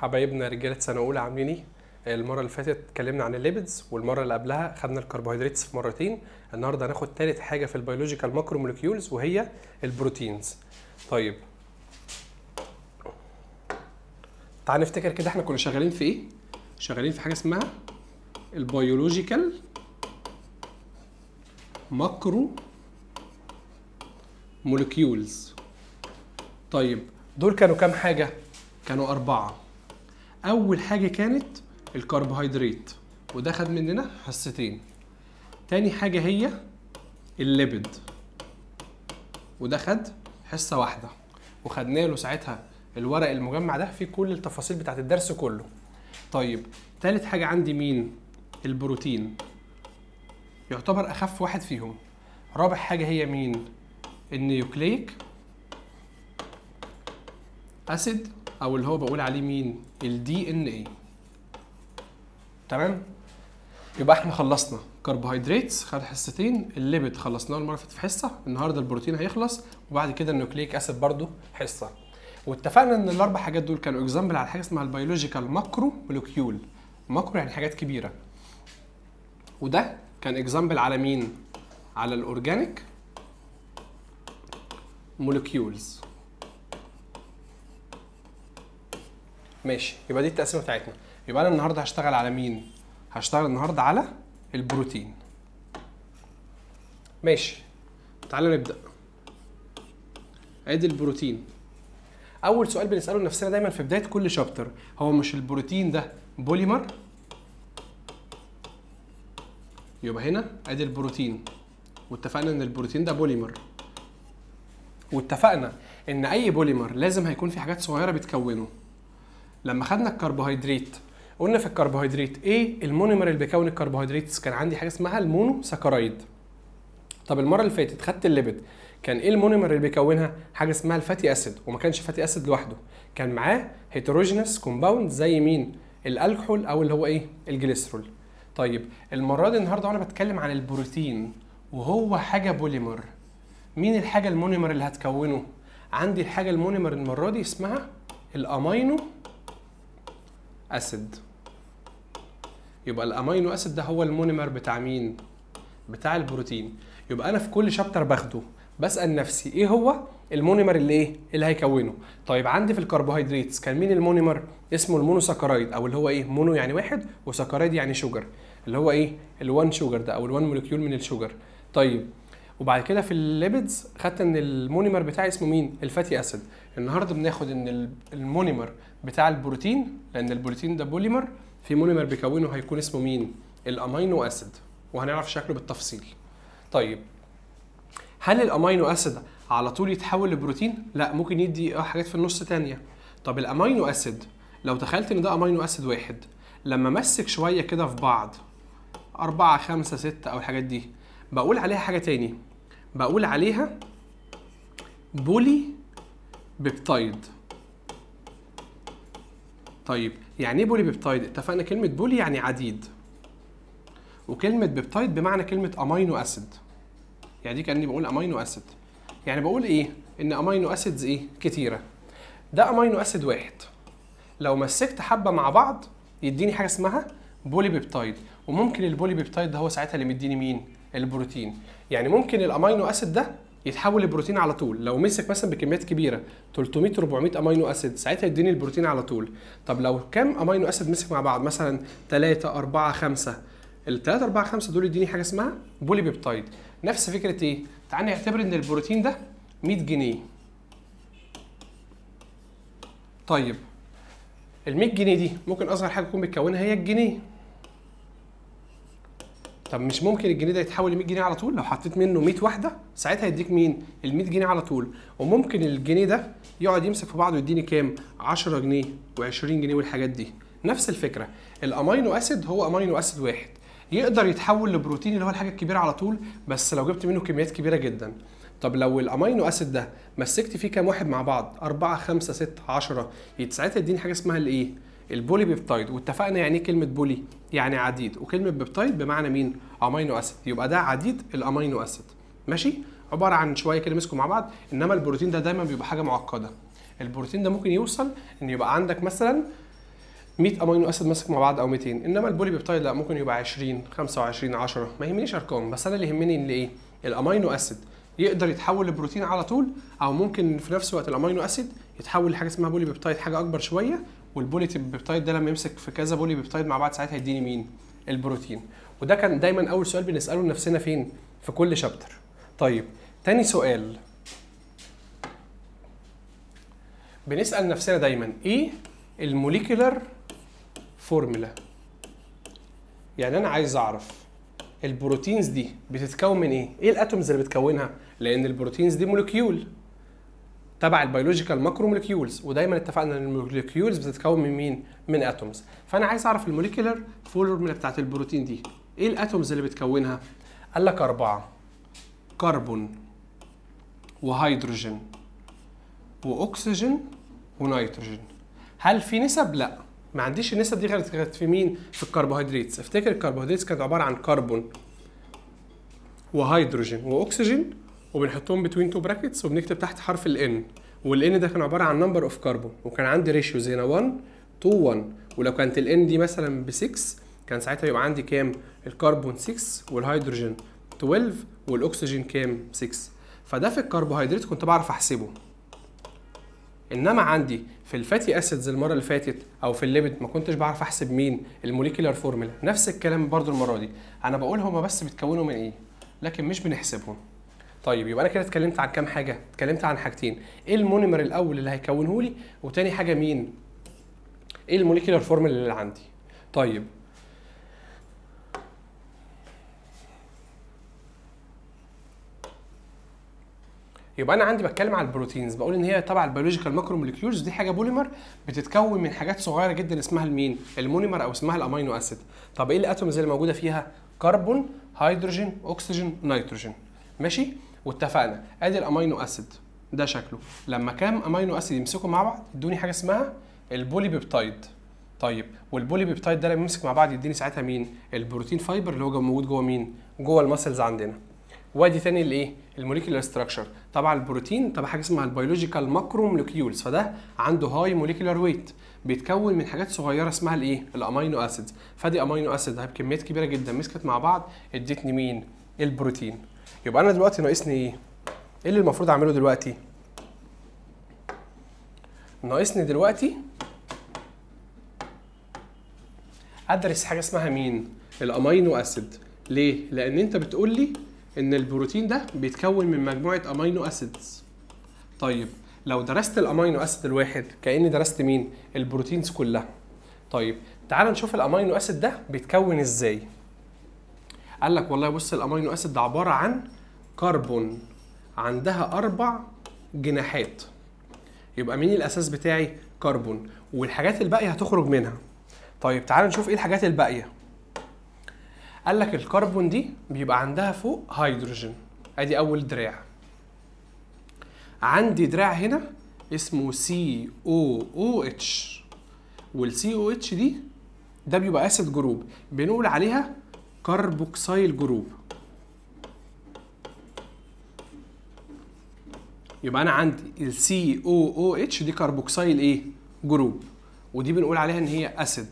حبايبنا رجاله سنه اولى عاملين ايه المره اللي فاتت اتكلمنا عن الليبيدز والمره اللي قبلها خدنا الكربوهيدرات في مرتين النهارده هناخد ثالث حاجه في البيولوجيكال ماكرو مولكيولز وهي البروتينز طيب تعال نفتكر كده احنا كنا شغالين في ايه شغالين في حاجه اسمها البيولوجيكال ماكرو مولكيولز. طيب دول كانوا كام حاجه كانوا اربعه اول حاجه كانت الكربوهيدرات وده خد مننا حصتين تاني حاجه هي الليبيد وده خد حصه واحده وخدنا له ساعتها الورق المجمع ده فيه كل التفاصيل بتاعت الدرس كله طيب تالت حاجه عندي مين البروتين يعتبر اخف واحد فيهم رابع حاجه هي مين النيوكليك اسيد او اللي هو بقول عليه مين الدي ان اي تمام يبقى احنا خلصنا كربوهيدرات خد حصتين الليبت خلصناه المره اللي في حصه النهارده البروتين هيخلص وبعد كده النوكليك اسيد برضو حصه واتفقنا ان الاربع حاجات دول كانوا اكزامبل على حاجه اسمها البيولوجيكال ماكرو مولكيول ماكرو يعني حاجات كبيره وده كان اكزامبل على مين على الاورجانيك مولكيولز ماشي يبقى دي التقسيمه بتاعتنا يبقى انا النهارده هشتغل على مين هشتغل النهارده على البروتين ماشي تعالى نبدا ادي البروتين اول سؤال بنساله لنفسنا دايما في بدايه كل شابتر هو مش البروتين ده بوليمر يبقى هنا ادي البروتين واتفقنا ان البروتين ده بوليمر واتفقنا ان اي بوليمر لازم هيكون في حاجات صغيره بتكونه لما خدنا الكربوهيدرات قلنا في الكربوهيدرات ايه المونيمر اللي بيكون الكربوهيدرات كان عندي حاجه اسمها المونو المونوساكرايد طب المره اللي فاتت خدت الليبيد كان ايه المونيمر اللي بيكونها حاجه اسمها الفاتي اسيد وما كانش فاتي اسيد لوحده كان معاه هيتروجينس كومباوند زي مين الالكحول او اللي هو ايه الجليسرول طيب المره دي النهارده وانا بتكلم عن البروتين وهو حاجه بوليمر مين الحاجه المونيمر اللي هتكونه عندي الحاجه المونيمر المره دي اسمها الامينو اسيد يبقى الامينو اسيد ده هو المونيمر بتاع مين بتاع البروتين يبقى انا في كل شابتر باخده بسال نفسي ايه هو المونيمر اللي ايه, إيه اللي هيكونه طيب عندي في الكربوهيدرات كان مين المونيمر اسمه المونوساكرايد او اللي هو ايه مونو يعني واحد وساكرايد يعني شوجر اللي هو ايه الوان شوجر ده او الوان مولكيول من الشوجر طيب وبعد كده في الليبيدز خدت ان المونيمر بتاعي اسمه مين الفاتي اسيد النهارده بناخد ان المونيمر بتاع البروتين لان البروتين ده بوليمر في مونيمر بيكونه هيكون اسمه مين الامينو اسيد وهنعرف شكله بالتفصيل طيب هل الامينو اسيد على طول يتحول لبروتين لا ممكن يدي أه حاجات في النص ثانيه. طب الامينو اسيد لو تخيلت ان ده امينو اسيد واحد لما مسك شويه كده في بعض أربعة خمسة ستة أو الحاجات دي بقول عليها حاجة تاني بقول عليها بولي بيبتايد طيب يعني ايه بولي بيبتايد اتفقنا كلمه بولي يعني عديد وكلمه بيبتايد بمعنى كلمه امينو اسيد يعني دي كاني بقول امينو اسيد يعني بقول ايه ان امينو اسيدز ايه كتيره ده امينو اسيد واحد لو مسكت حبه مع بعض يديني حاجه اسمها بولي بيبتايد وممكن البولي بيبتايد ده هو ساعتها اللي مديني مين البروتين يعني ممكن الامينو اسيد ده يتحول لبروتين على طول لو مسك مثلا بكميات كبيره 300 400 امينو اسيد ساعتها يديني البروتين على طول طب لو كام امينو اسيد مسك مع بعض مثلا 3 4 5 ال 3 4 5 دول يديني حاجه اسمها بولي بيبتايد نفس فكره ايه تعال نعتبر ان البروتين ده 100 جنيه طيب ال 100 جنيه دي ممكن اصغر حاجه تكون بتكونها هي الجنيه طب مش ممكن الجنيه ده يتحول ل 100 جنيه على طول لو حطيت منه 100 واحده ساعتها يديك مين ال 100 جنيه على طول وممكن الجنيه ده يقعد يمسك في بعضه يديني كام 10 جنيه و20 جنيه والحاجات دي نفس الفكره الامينو اسيد هو امينو اسيد واحد يقدر يتحول لبروتين اللي هو الحاجه الكبيره على طول بس لو جبت منه كميات كبيره جدا طب لو الامينو اسيد ده مسكت فيه كام واحد مع بعض 4 5 6 10 ساعتها يديني حاجه اسمها الايه البولي بيبتايد واتفقنا يعني ايه كلمه بولي يعني عديد وكلمه بيبتايد بمعنى مين امينو اسيد يبقى ده عديد الامينو اسيد ماشي عباره عن شويه كده مسكوا مع بعض انما البروتين ده دايما بيبقى حاجه معقده البروتين ده ممكن يوصل ان يبقى عندك مثلا 100 امينو اسيد ماسك مع بعض او 200 انما البولي بيبتايد لا ممكن يبقى 20 25 10 ما يهمنيش ارقام بس انا اللي يهمني ان ايه الامينو اسيد يقدر يتحول لبروتين على طول او ممكن في نفس الوقت الامينو اسيد يتحول لحاجه اسمها بولي بيبتايد حاجه اكبر شويه والبوليت بيبتايد ده لما يمسك في كذا بولي بيبتايد مع بعض ساعتها هيديني مين؟ البروتين وده كان دايما اول سؤال بنساله لنفسنا فين؟ في كل شابتر طيب تاني سؤال بنسال نفسنا دايما ايه الموليكولر فورمولا يعني انا عايز اعرف البروتينز دي بتتكون من ايه؟ ايه الاتومز اللي بتكونها؟ لان البروتينز دي موليكيول تبع البيولوجيكال ماكروموليكيولز ودايما اتفقنا ان الموليكيولز بتتكون من مين؟ من اتومز فانا عايز اعرف الموليكيولر فورمولا بتاعت البروتين دي ايه الاتومز اللي بتكونها؟ قال لك اربعه كربون وهيدروجين واكسجين ونيتروجين هل في نسب؟ لا ما عنديش النسب دي غير كانت في مين؟ في الكربوهيدرات افتكر الكربوهيدرات كانت عباره عن كربون وهيدروجين واكسجين وبنحطهم بتوين تو براكتس وبنكتب تحت حرف الان والان ده كان عباره عن نمبر اوف كربون وكان عندي ريشيوز هنا 1 تو 1 ولو كانت الان دي مثلا ب 6 كان ساعتها يبقى عندي كام الكربون 6 والهيدروجين 12 والاكسجين كام 6 فده في الكربوهيدرات كنت بعرف احسبه انما عندي في الفاتي اسيدز المره اللي فاتت او في الليبت ما كنتش بعرف احسب مين الموليكيولار فورمولا نفس الكلام برضو المره دي انا بقول هما بس بيتكونوا من ايه لكن مش بنحسبهم طيب يبقى انا كده اتكلمت عن كام حاجه اتكلمت عن حاجتين ايه المونيمر الاول اللي هيكونه لي وتاني حاجه مين ايه الموليكيولر فورم اللي عندي طيب يبقى انا عندي بتكلم على البروتينز بقول ان هي تبع البيولوجيكال ماكرو موليكيولز دي حاجه بوليمر بتتكون من حاجات صغيره جدا اسمها المين المونيمر او اسمها الامينو اسيد طب ايه الاتومز اللي موجوده فيها كربون هيدروجين اكسجين نيتروجين ماشي واتفقنا ادي الامينو اسيد ده شكله لما كام امينو اسيد يمسكوا مع بعض يدوني حاجه اسمها البولي بيبتايد طيب والبولي بيبتايد ده لما يمسك مع بعض يديني ساعتها مين البروتين فايبر اللي هو موجود جوه مين جوه المسلز عندنا وادي تاني الايه الموليكولار ستراكشر طبعا البروتين طبعا حاجه اسمها البيولوجيكال ماكرو مولكيولز فده عنده هاي موليكولار ويت بيتكون من حاجات صغيره اسمها الايه الامينو اسيدز فدي امينو اسيد بكميات كبيره جدا مسكت مع بعض ادتني مين البروتين يبقى انا دلوقتي ناقصني ايه ايه اللي المفروض اعمله دلوقتي ناقصني دلوقتي ادرس حاجه اسمها مين الامينو اسيد ليه لان انت بتقول لي ان البروتين ده بيتكون من مجموعه امينو اسيدز طيب لو درست الامينو اسيد الواحد كاني درست مين البروتينز كلها طيب تعال نشوف الامينو اسيد ده بيتكون ازاي قال لك والله بص الامينو اسيد ده عباره عن كربون عندها اربع جناحات يبقى مين الاساس بتاعي كربون والحاجات الباقيه هتخرج منها طيب تعال نشوف ايه الحاجات الباقيه قال لك الكربون دي بيبقى عندها فوق هيدروجين ادي اول دراع عندي دراع هنا اسمه سي او او اتش والسي او اتش دي ده بيبقى اسيد جروب بنقول عليها كربوكسيل جروب يبقى انا عندي ال COOH دي كربوكسيل ايه جروب ودي بنقول عليها ان هي اسيد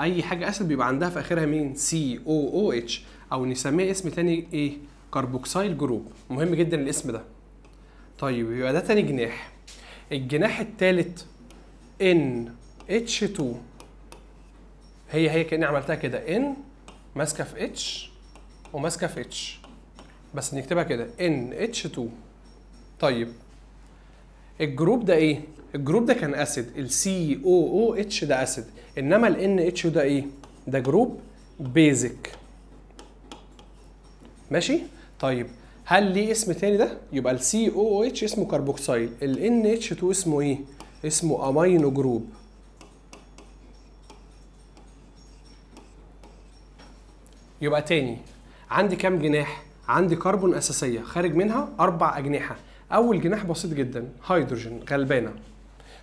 اي حاجه اسيد بيبقى عندها في اخرها مين COOH او نسميها اسم تاني ايه كربوكسيل جروب مهم جدا الاسم ده طيب يبقى ده تاني جناح الجناح التالت NH2 هي هي كاني عملتها كده ان ماسكه في اتش وماسكه في اتش بس نكتبها كده ان اتش 2 طيب الجروب ده ايه الجروب ده كان اسيد السي او او اتش ده اسيد انما الان اتش ده ايه ده جروب بيزك ماشي طيب هل ليه اسم تاني ده يبقى السي او او اتش اسمه كربوكسيل الان اتش 2 اسمه ايه اسمه امينو جروب يبقى تاني عندي كام جناح عندي كربون اساسيه خارج منها اربع اجنحه اول جناح بسيط جدا هيدروجين غلبانه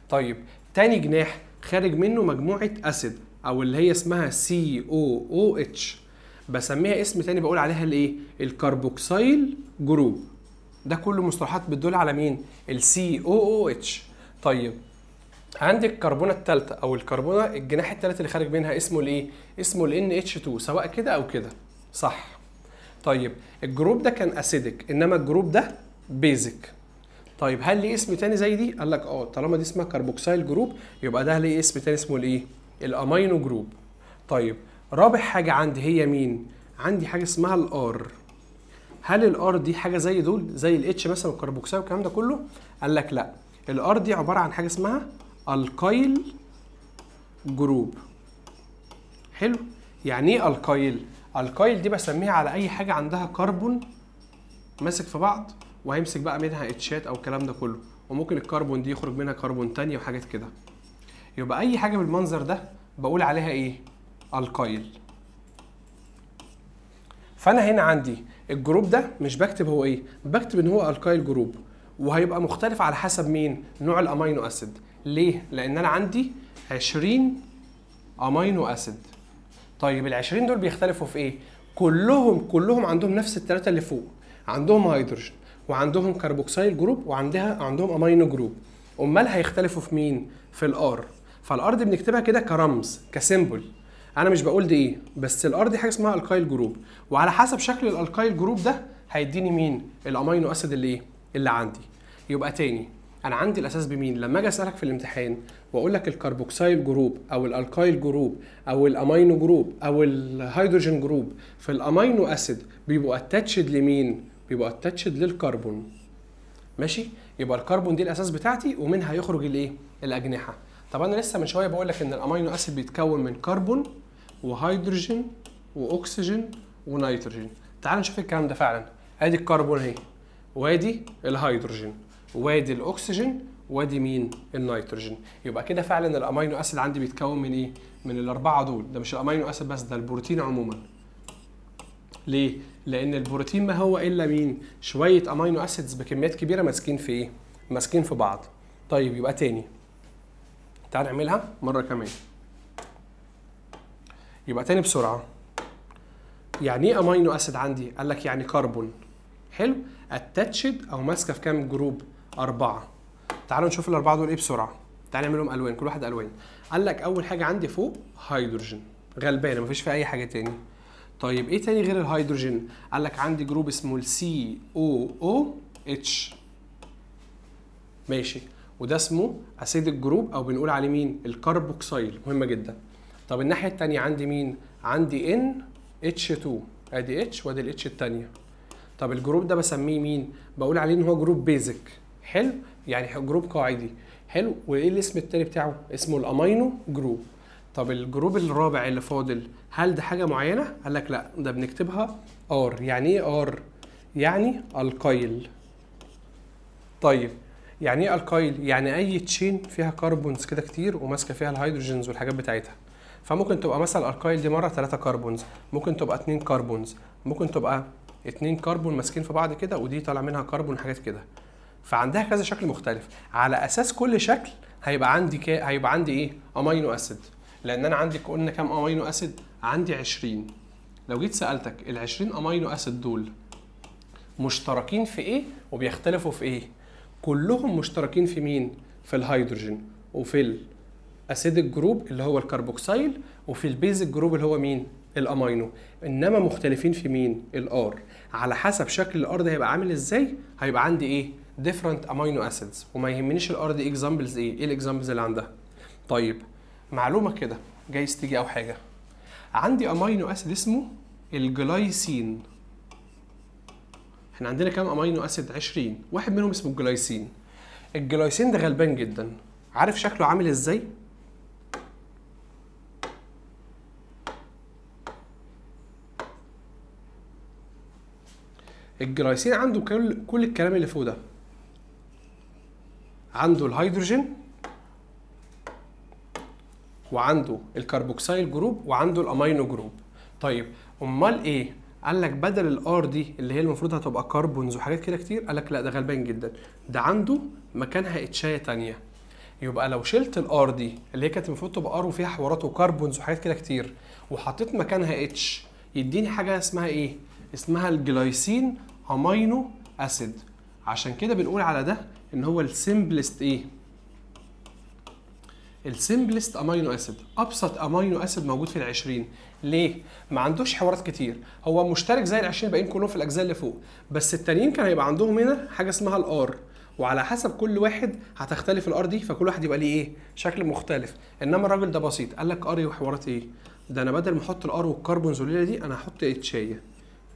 طيب تاني جناح خارج منه مجموعه اسيد او اللي هي اسمها سي او او اتش بسميها اسم تاني بقول عليها الايه الكربوكسيل جروب ده كله مصطلحات بتدل على مين السي او او اتش طيب عندي الكربونه الثالثه او الكربونه الجناح الثالث اللي خارج منها اسمه الايه اسمه ال NH2 سواء كده او كده صح طيب الجروب ده كان اسيدك انما الجروب ده بيزك طيب هل ليه اسم تاني زي دي قال لك اه طالما دي اسمها كربوكسيل جروب يبقى ده ليه اسم تاني اسمه الايه الامينو جروب طيب رابع حاجه عندي هي مين عندي حاجه اسمها الار هل الار دي حاجه زي دول زي الاتش مثلا والكربوكسيل والكلام ده كله قال لك لا الار دي عباره عن حاجه اسمها الكايل جروب حلو يعني ايه الكايل الكايل دي بسميها على اي حاجه عندها كربون ماسك في بعض وهيمسك بقى منها اتشات او الكلام ده كله وممكن الكربون دي يخرج منها كربون تانية وحاجات كده يبقى اي حاجه بالمنظر ده بقول عليها ايه الكايل فانا هنا عندي الجروب ده مش بكتب هو ايه بكتب ان هو الكايل جروب وهيبقى مختلف على حسب مين نوع الامينو اسيد ليه؟ لأن أنا عندي 20 أمينو أسيد طيب ال 20 دول بيختلفوا في إيه؟ كلهم كلهم عندهم نفس الثلاثة اللي فوق عندهم هيدروجين وعندهم كربوكسيل جروب وعندها عندهم امينو جروب امال هيختلفوا في مين في الار فالار دي بنكتبها كده كرمز كسيمبل انا مش بقول دي ايه بس الار دي حاجه اسمها الكايل جروب وعلى حسب شكل الالكايل جروب ده هيديني مين الامينو اسيد اللي ايه اللي عندي يبقى تاني انا عندي الاساس بمين لما اجي اسالك في الامتحان واقول لك الكربوكسيل جروب او الالكايل جروب او الامينو جروب او الهيدروجين جروب في الامينو اسيد بيبقوا اتاتشد لمين بيبقوا اتاتشد للكربون ماشي يبقى الكربون دي الاساس بتاعتي ومنها يخرج الايه الاجنحه طب انا لسه من شويه بقول لك ان الامينو اسيد بيتكون من كربون وهيدروجين واكسجين ونيتروجين تعال نشوف الكلام ده فعلا ادي الكربون اهي وادي الهيدروجين وادي الاكسجين وادي مين النيتروجين يبقى كده فعلا الامينو اسيد عندي بيتكون من ايه من الاربعه دول ده مش الامينو اسيد بس ده البروتين عموما ليه لان البروتين ما هو الا مين شويه امينو اسيدز بكميات كبيره ماسكين في ايه ماسكين في بعض طيب يبقى تاني تعال نعملها مره كمان يبقى تاني بسرعه يعني ايه امينو اسيد عندي قال لك يعني كربون حلو اتاتشد او ماسكه في كام جروب أربعة تعالوا نشوف الأربعة دول إيه بسرعة تعالوا نعملهم ألوان كل واحد ألوان قال لك أول حاجة عندي فوق هيدروجين غلبانة مفيش فيها أي حاجة تاني طيب إيه تاني غير الهيدروجين قال لك عندي جروب اسمه السي أو أو اتش ماشي وده اسمه اسيدك جروب او بنقول عليه مين الكربوكسيل مهمه جدا طب الناحيه التانية عندي مين عندي ان اتش 2 ادي اتش وادي الاتش الثانيه طب الجروب ده بسميه مين بقول عليه ان هو جروب بيزك حلو يعني جروب قاعدي حلو وايه الاسم التاني بتاعه اسمه الامينو جروب طب الجروب الرابع اللي فاضل هل ده حاجه معينه قال لك لا ده بنكتبها ار يعني ايه ار يعني القيل طيب يعني ايه القيل يعني اي تشين فيها كربونز كده كتير وماسكه فيها الهيدروجينز والحاجات بتاعتها فممكن تبقى مثلا القايل دي مره 3 كربونز ممكن تبقى 2 كربونز ممكن تبقى 2 كربون ماسكين في بعض كده ودي طالع منها كربون حاجات كده فعندها كذا شكل مختلف على اساس كل شكل هيبقى عندي ك... هيبقى عندي ايه امينو اسيد لان انا عندي قلنا كام امينو اسيد عندي 20 لو جيت سالتك ال 20 امينو اسيد دول مشتركين في ايه وبيختلفوا في ايه كلهم مشتركين في مين في الهيدروجين وفي الاسيدك جروب اللي هو الكربوكسيل وفي البيزك جروب اللي هو مين الامينو انما مختلفين في مين الار على حسب شكل الار ده هيبقى عامل ازاي هيبقى عندي ايه different amino acids وما يهمنيش الار دي اكزامبلز ايه ايه الاكزامبلز اللي عندها طيب معلومه كده جايز تيجي او حاجه عندي امينو اسيد اسمه الجلايسين احنا عندنا كام امينو اسيد 20 واحد منهم اسمه الجلايسين الجلايسين ده غلبان جدا عارف شكله عامل ازاي الجلايسين عنده كل كل الكلام اللي فوق ده عنده الهيدروجين وعنده الكربوكسيل جروب وعنده الامينو جروب طيب امال ايه قال لك بدل الار دي اللي هي المفروض هتبقى كربونز وحاجات كده كتير قال لك لا ده غلبان جدا ده عنده مكانها اتشايه تانية يبقى لو شلت الار دي اللي هي كانت المفروض تبقى ار وفيها حوارات وكربونز وحاجات كده كتير وحطيت مكانها اتش يديني حاجه اسمها ايه اسمها الجلايسين امينو اسيد عشان كده بنقول على ده ان هو السمبلست ايه السمبلست امينو اسيد ابسط امينو اسيد موجود في ال20 ليه ما عندوش حوارات كتير هو مشترك زي ال20 الباقيين كلهم في الاجزاء اللي فوق بس التانيين كان هيبقى عندهم هنا حاجه اسمها الار وعلى حسب كل واحد هتختلف الار دي فكل واحد يبقى ليه ايه شكل مختلف انما الراجل ده بسيط قال لك ار وحوارات ايه ده انا بدل ما احط الار والكربون زوليلا دي انا هحط اتشايه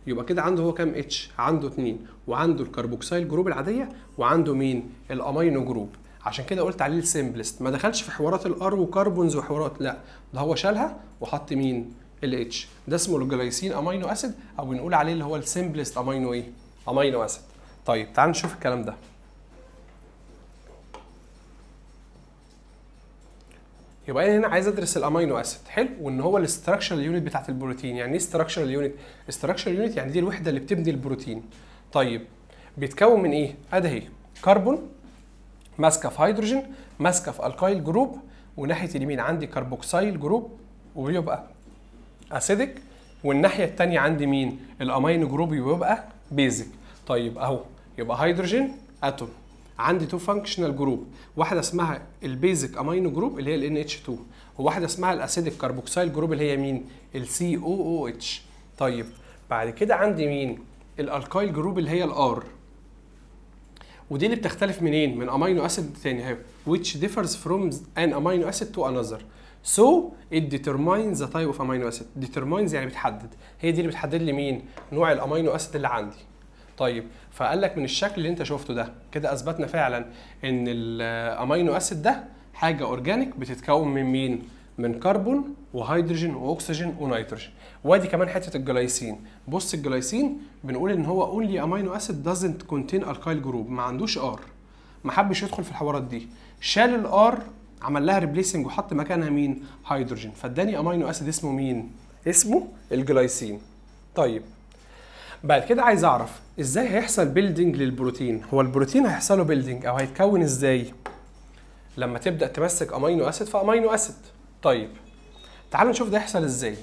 يبقى كده عنده هو كام اتش عنده اتنين وعنده الكربوكسيل جروب العاديه وعنده مين الامينو جروب عشان كده قلت عليه السمبلست ما دخلش في حوارات الار وكربونز وحوارات لا ده هو شالها وحط مين الاتش ده اسمه الجلايسين امينو اسيد او بنقول عليه اللي هو السمبلست امينو ايه امينو اسيد طيب تعال نشوف الكلام ده يبقى انا هنا عايز ادرس الامينو اسيد حلو وان هو الاستراكشرال يونت بتاعت البروتين يعني ايه استراكشرال يونت استراكشرال يونت يعني دي الوحده اللي بتبني البروتين طيب بيتكون من ايه ادي اهي كربون ماسكه في هيدروجين ماسكه في الكايل جروب وناحيه اليمين عندي كربوكسيل جروب وبيبقى اسيدك والناحيه الثانيه عندي مين الامينو جروب ويبقى بيزك طيب اهو يبقى هيدروجين اتوم عندي تو فانكشنال جروب واحده اسمها البيزك امينو جروب اللي هي ال NH2 وواحده اسمها الاسيدك كربوكسيل جروب اللي هي مين ال COOH طيب بعد كده عندي مين الالكايل جروب اللي هي الار ودي اللي بتختلف منين من امينو اسيد تاني اهي which differs from an amino acid to another so it determines the type of amino acid determines يعني بتحدد هي دي اللي بتحدد لي مين نوع الامينو اسيد اللي عندي طيب فقال لك من الشكل اللي انت شفته ده كده اثبتنا فعلا ان الامينو اسيد ده حاجه اورجانيك بتتكون من مين من كربون وهيدروجين واكسجين ونيتروجين وادي كمان حته الجلايسين بص الجلايسين بنقول ان هو اونلي امينو اسيد دازنت كونتين الكايل جروب ما عندوش ار ما حبش يدخل في الحوارات دي شال الار عمل لها ريبليسنج وحط مكانها مين هيدروجين فاداني امينو اسيد اسمه مين اسمه الجلايسين طيب بعد كده عايز اعرف ازاي هيحصل بيلدينج للبروتين هو البروتين هيحصله بيلدينج او هيتكون ازاي لما تبدا تمسك امينو اسيد في امينو اسيد طيب تعالوا نشوف ده هيحصل ازاي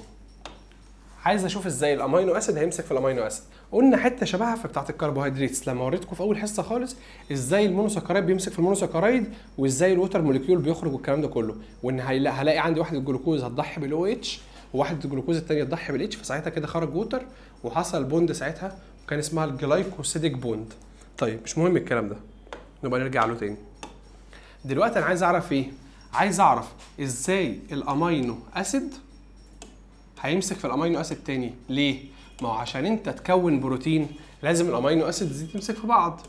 عايز اشوف ازاي الامينو اسيد هيمسك في الامينو اسيد قلنا حته شبهها في بتاعه الكربوهيدرات لما وريتكم في اول حصه خالص ازاي المونوسكرايد بيمسك في المونوسكرايد وازاي الوتر موليكيول بيخرج والكلام ده كله وان هلاقي عندي واحده الجلوكوز هتضحي بالاو اتش وواحده الجلوكوز الثانيه تضحي بالاتش فساعتها كده خرج ووتر وحصل بوند ساعتها كان اسمها الجلايكوسيديك بوند طيب مش مهم الكلام ده نبقى نرجع له تاني دلوقتي انا عايز اعرف ايه عايز اعرف ازاي الامينو اسيد هيمسك في الامينو اسيد تاني ليه ما هو عشان انت تكون بروتين لازم الامينو اسيدز دي تمسك في بعض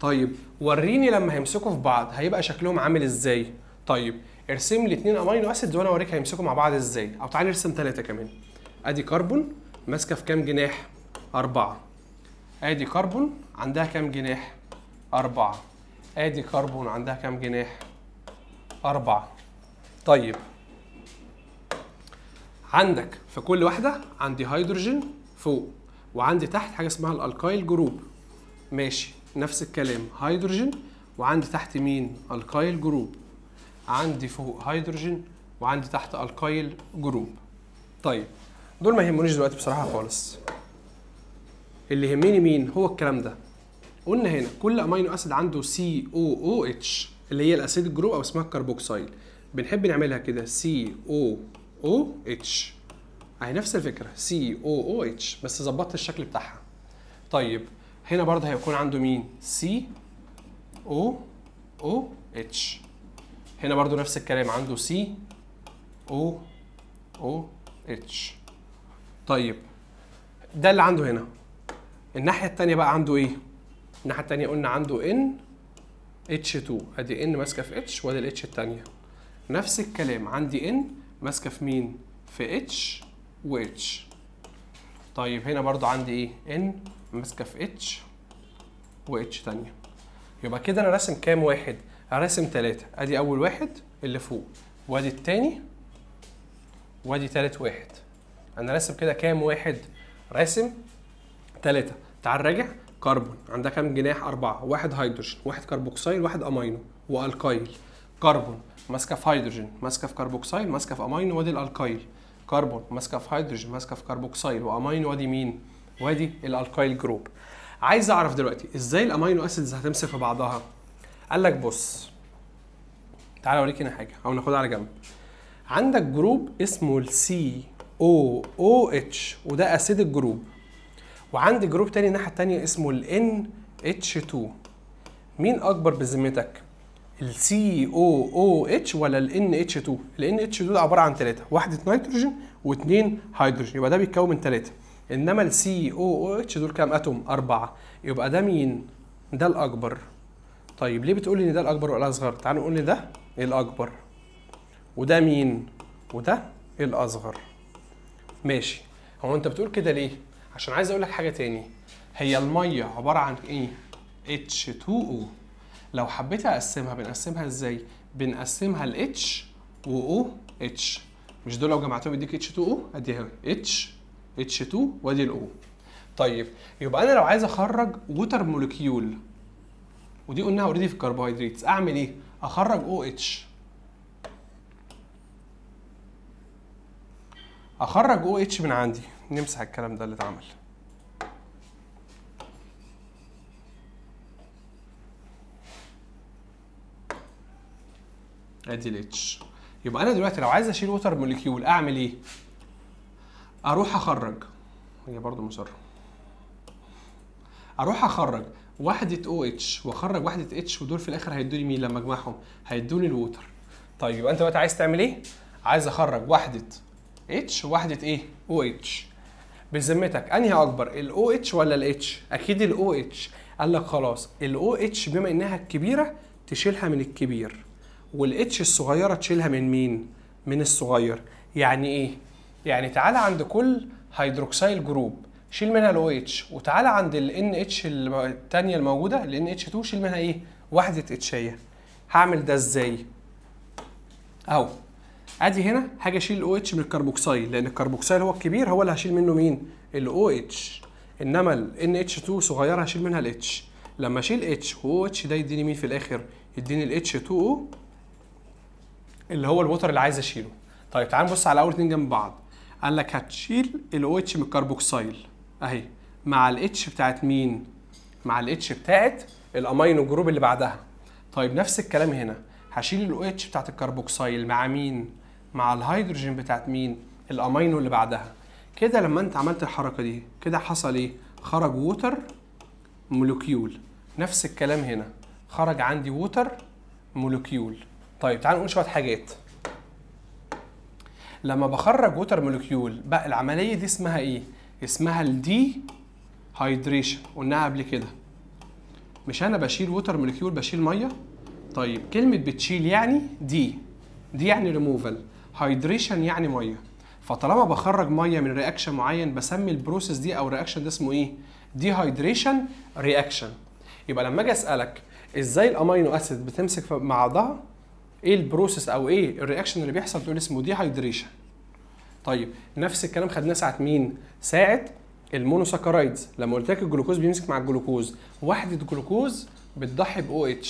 طيب وريني لما هيمسكوا في بعض هيبقى شكلهم عامل ازاي طيب ارسم لي اثنين امينو اسيدز وانا اوريك هيمسكوا مع بعض ازاي او تعالى ارسم ثلاثه كمان ادي كربون ماسكه في كام جناح اربعه ادي كربون عندها كام جناح اربعة ادي كربون عندها كام جناح اربعة طيب عندك في كل واحدة عندي هيدروجين فوق وعندي تحت حاجة اسمها الالكايل جروب ماشي نفس الكلام هيدروجين وعندي تحت مين الكايل جروب عندي فوق هيدروجين وعندي تحت الكايل جروب طيب دول ما يهمونيش دلوقتي بصراحة خالص اللي يهمني مين هو الكلام ده قلنا هنا كل امينو اسيد عنده سي او او اتش اللي هي الاسيد جروب او اسمها الكربوكسيل بنحب نعملها كده سي او او اتش اهي نفس الفكره سي او او اتش بس ظبطت الشكل بتاعها طيب هنا برضه هيكون عنده مين سي او او اتش هنا برضه نفس الكلام عنده سي او او اتش طيب ده اللي عنده هنا الناحيه الثانيه بقى عنده ايه الناحيه الثانيه قلنا عنده ان H2 ادي ان ماسكه في H وادي ال H الثانيه نفس الكلام عندي ان ماسكه في مين في H و H طيب هنا برضو عندي ايه ان ماسكه في H و H ثانيه يبقى كده انا راسم كام واحد راسم ثلاثة ادي اول واحد اللي فوق وادي الثاني وادي ثالث واحد انا راسم كده كام واحد راسم ثلاثة تعال راجع كربون عندها كام جناح أربعة واحد هيدروجين واحد كربوكسيل واحد أمينو والكايل كربون ماسكة في هيدروجين ماسكة في كربوكسيل ماسكة في أمينو وادي الألكايل كربون ماسكة في هيدروجين ماسكة في كربوكسيل وأمينو وادي مين؟ وادي الألكايل جروب عايز أعرف دلوقتي إزاي الأمينو أسيدز هتمسك في بعضها؟ قال لك بص تعالى أوريك هنا حاجة أو ناخدها على جنب عندك جروب اسمه السي او او اتش وده اسيد الجروب وعندي جروب تاني الناحيه التانيه اسمه ال NH2 مين اكبر بذمتك ال COOH ولا ال NH2 ال NH2 ده عباره عن ثلاثه واحده نيتروجين واثنين هيدروجين يبقى ده بيتكون من ثلاثه انما ال COOH دول كام اتوم اربعه يبقى ده مين ده الاكبر طيب ليه بتقول ان ده الاكبر ولا الاصغر تعالوا نقول ان ده الاكبر وده مين وده الاصغر ماشي هو انت بتقول كده ليه عشان عايز اقول لك حاجه تاني هي الميه عباره عن ايه H2O لو حبيت اقسمها بنقسمها ازاي بنقسمها ل H و H مش دول لو جمعتهم يديك H2O ادي اهي H H2 وادي ال O طيب يبقى انا لو عايز اخرج ووتر موليكيول ودي قلناها اوريدي في الكربوهيدرات اعمل ايه اخرج او اتش اخرج او اتش من عندي نمسح الكلام ده اللي اتعمل ادي الاتش يبقى انا دلوقتي لو عايز اشيل ووتر موليكيول اعمل ايه اروح اخرج هي برضو مصر اروح اخرج وحده او اتش واخرج وحده اتش ودول في الاخر هيدوني مين لما اجمعهم هيدوني الووتر طيب يبقى انت دلوقتي عايز تعمل ايه عايز اخرج وحده اتش ووحده ايه او اتش بذمتك انهي اكبر الاو اتش ولا الاتش اكيد الاو اتش قال لك خلاص الاو اتش بما انها الكبيره تشيلها من الكبير والاتش الصغيره تشيلها من مين من الصغير يعني ايه يعني تعالى عند كل هيدروكسيل جروب شيل منها الاو اتش وتعالى عند الان اتش الثانيه الموجوده الان اتش 2 شيل منها ايه وحده اتشيه هعمل ده ازاي اهو ادي هنا حاجه اشيل الاو اتش من الكربوكسيل لان الكربوكسيل هو الكبير هو اللي هشيل منه مين الاو اتش انما الان اتش 2 صغيره هشيل منها الاتش لما اشيل اتش واو اتش ده يديني مين في الاخر يديني الاتش 2 او اللي هو الوتر اللي عايز اشيله طيب تعال نبص على اول اتنين جنب بعض قال لك هتشيل الاو اتش من الكربوكسيل اهي مع الاتش بتاعت مين مع الاتش بتاعت الامينو جروب اللي بعدها طيب نفس الكلام هنا هشيل الاو اتش بتاعت الكربوكسيل مع مين مع الهيدروجين بتاعت مين الامينو اللي بعدها كده لما انت عملت الحركه دي كده حصل ايه خرج ووتر مولوكيول نفس الكلام هنا خرج عندي ووتر مولوكيول طيب تعال نقول شويه حاجات لما بخرج ووتر مولوكيول بقى العمليه دي اسمها ايه اسمها الدي هايدريشن قلناها قبل كده مش انا بشيل ووتر مولوكيول بشيل ميه طيب كلمه بتشيل يعني دي دي يعني ريموفال هايدريشن يعني ميه فطالما بخرج ميه من رياكشن معين بسمي البروسيس دي او الرياكشن ده اسمه ايه دي هايدريشن رياكشن يبقى لما اجي اسالك ازاي الامينو اسيد بتمسك مع بعضها ايه البروسيس او ايه الرياكشن اللي بيحصل تقول اسمه دي هايدريشن طيب نفس الكلام خدناه ساعه مين ساعه المونوساكرايدز لما قلت لك الجلوكوز بيمسك مع الجلوكوز وحده جلوكوز بتضحي ب OH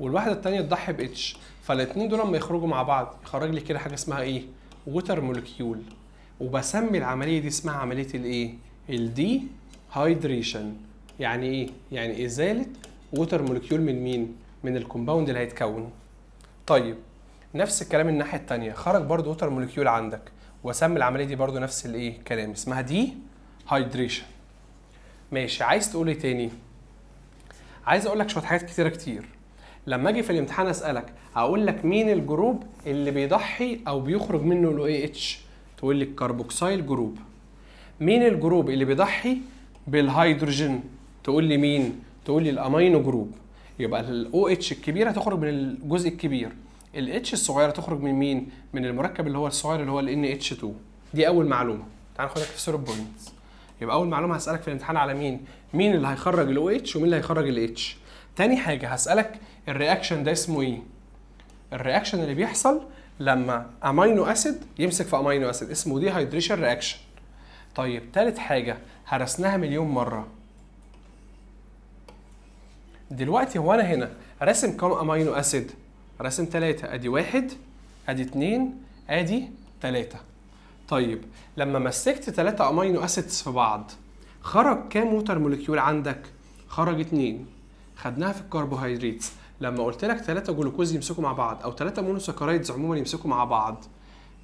والوحده الثانيه تضحي باتش فالاثنين دول لما يخرجوا مع بعض يخرج لي كده حاجه اسمها ايه ووتر مولكيول وبسمي العمليه دي اسمها عمليه الايه الدي هايدريشن يعني ايه يعني ازاله ووتر مولكيول من مين من الكومباوند اللي هيتكون طيب نفس الكلام الناحيه الثانيه خرج برضو ووتر مولكيول عندك واسمي العمليه دي برضو نفس الايه كلام اسمها دي هايدريشن ماشي عايز تقول ايه تاني عايز اقول لك شويه حاجات كتيره كتير لما اجي في الامتحان اسالك هقول لك مين الجروب اللي بيضحي او بيخرج منه الاو اي اتش تقول لي الكربوكسيل جروب مين الجروب اللي بيضحي بالهيدروجين تقول لي مين تقول لي الامينو جروب يبقى الاو اتش الكبيره تخرج من الجزء الكبير الاتش الصغيره تخرج من مين من المركب اللي هو الصغير اللي هو ال ان اتش 2 دي اول معلومه تعال ناخدها في سيرب بوينتس يبقى اول معلومه هسالك في الامتحان على مين مين اللي هيخرج الاو اتش ومين اللي هيخرج الاتش تاني حاجه هسالك الرياكشن ده اسمه ايه الرياكشن اللي بيحصل لما امينو اسيد يمسك في امينو اسيد اسمه دي هيدريشن رياكشن طيب تالت حاجه هرسناها مليون مره دلوقتي هو انا هنا راسم كام امينو اسيد راسم تلاتة ادي واحد ادي اتنين ادي تلاتة طيب لما مسكت تلاتة امينو اسيدز في بعض خرج كام ووتر موليكيول عندك خرج اتنين خدناها في الكربوهيدرات لما قلت لك ثلاثة جلوكوز يمسكوا مع بعض او ثلاثة مونوساكرايدز عموما يمسكوا مع بعض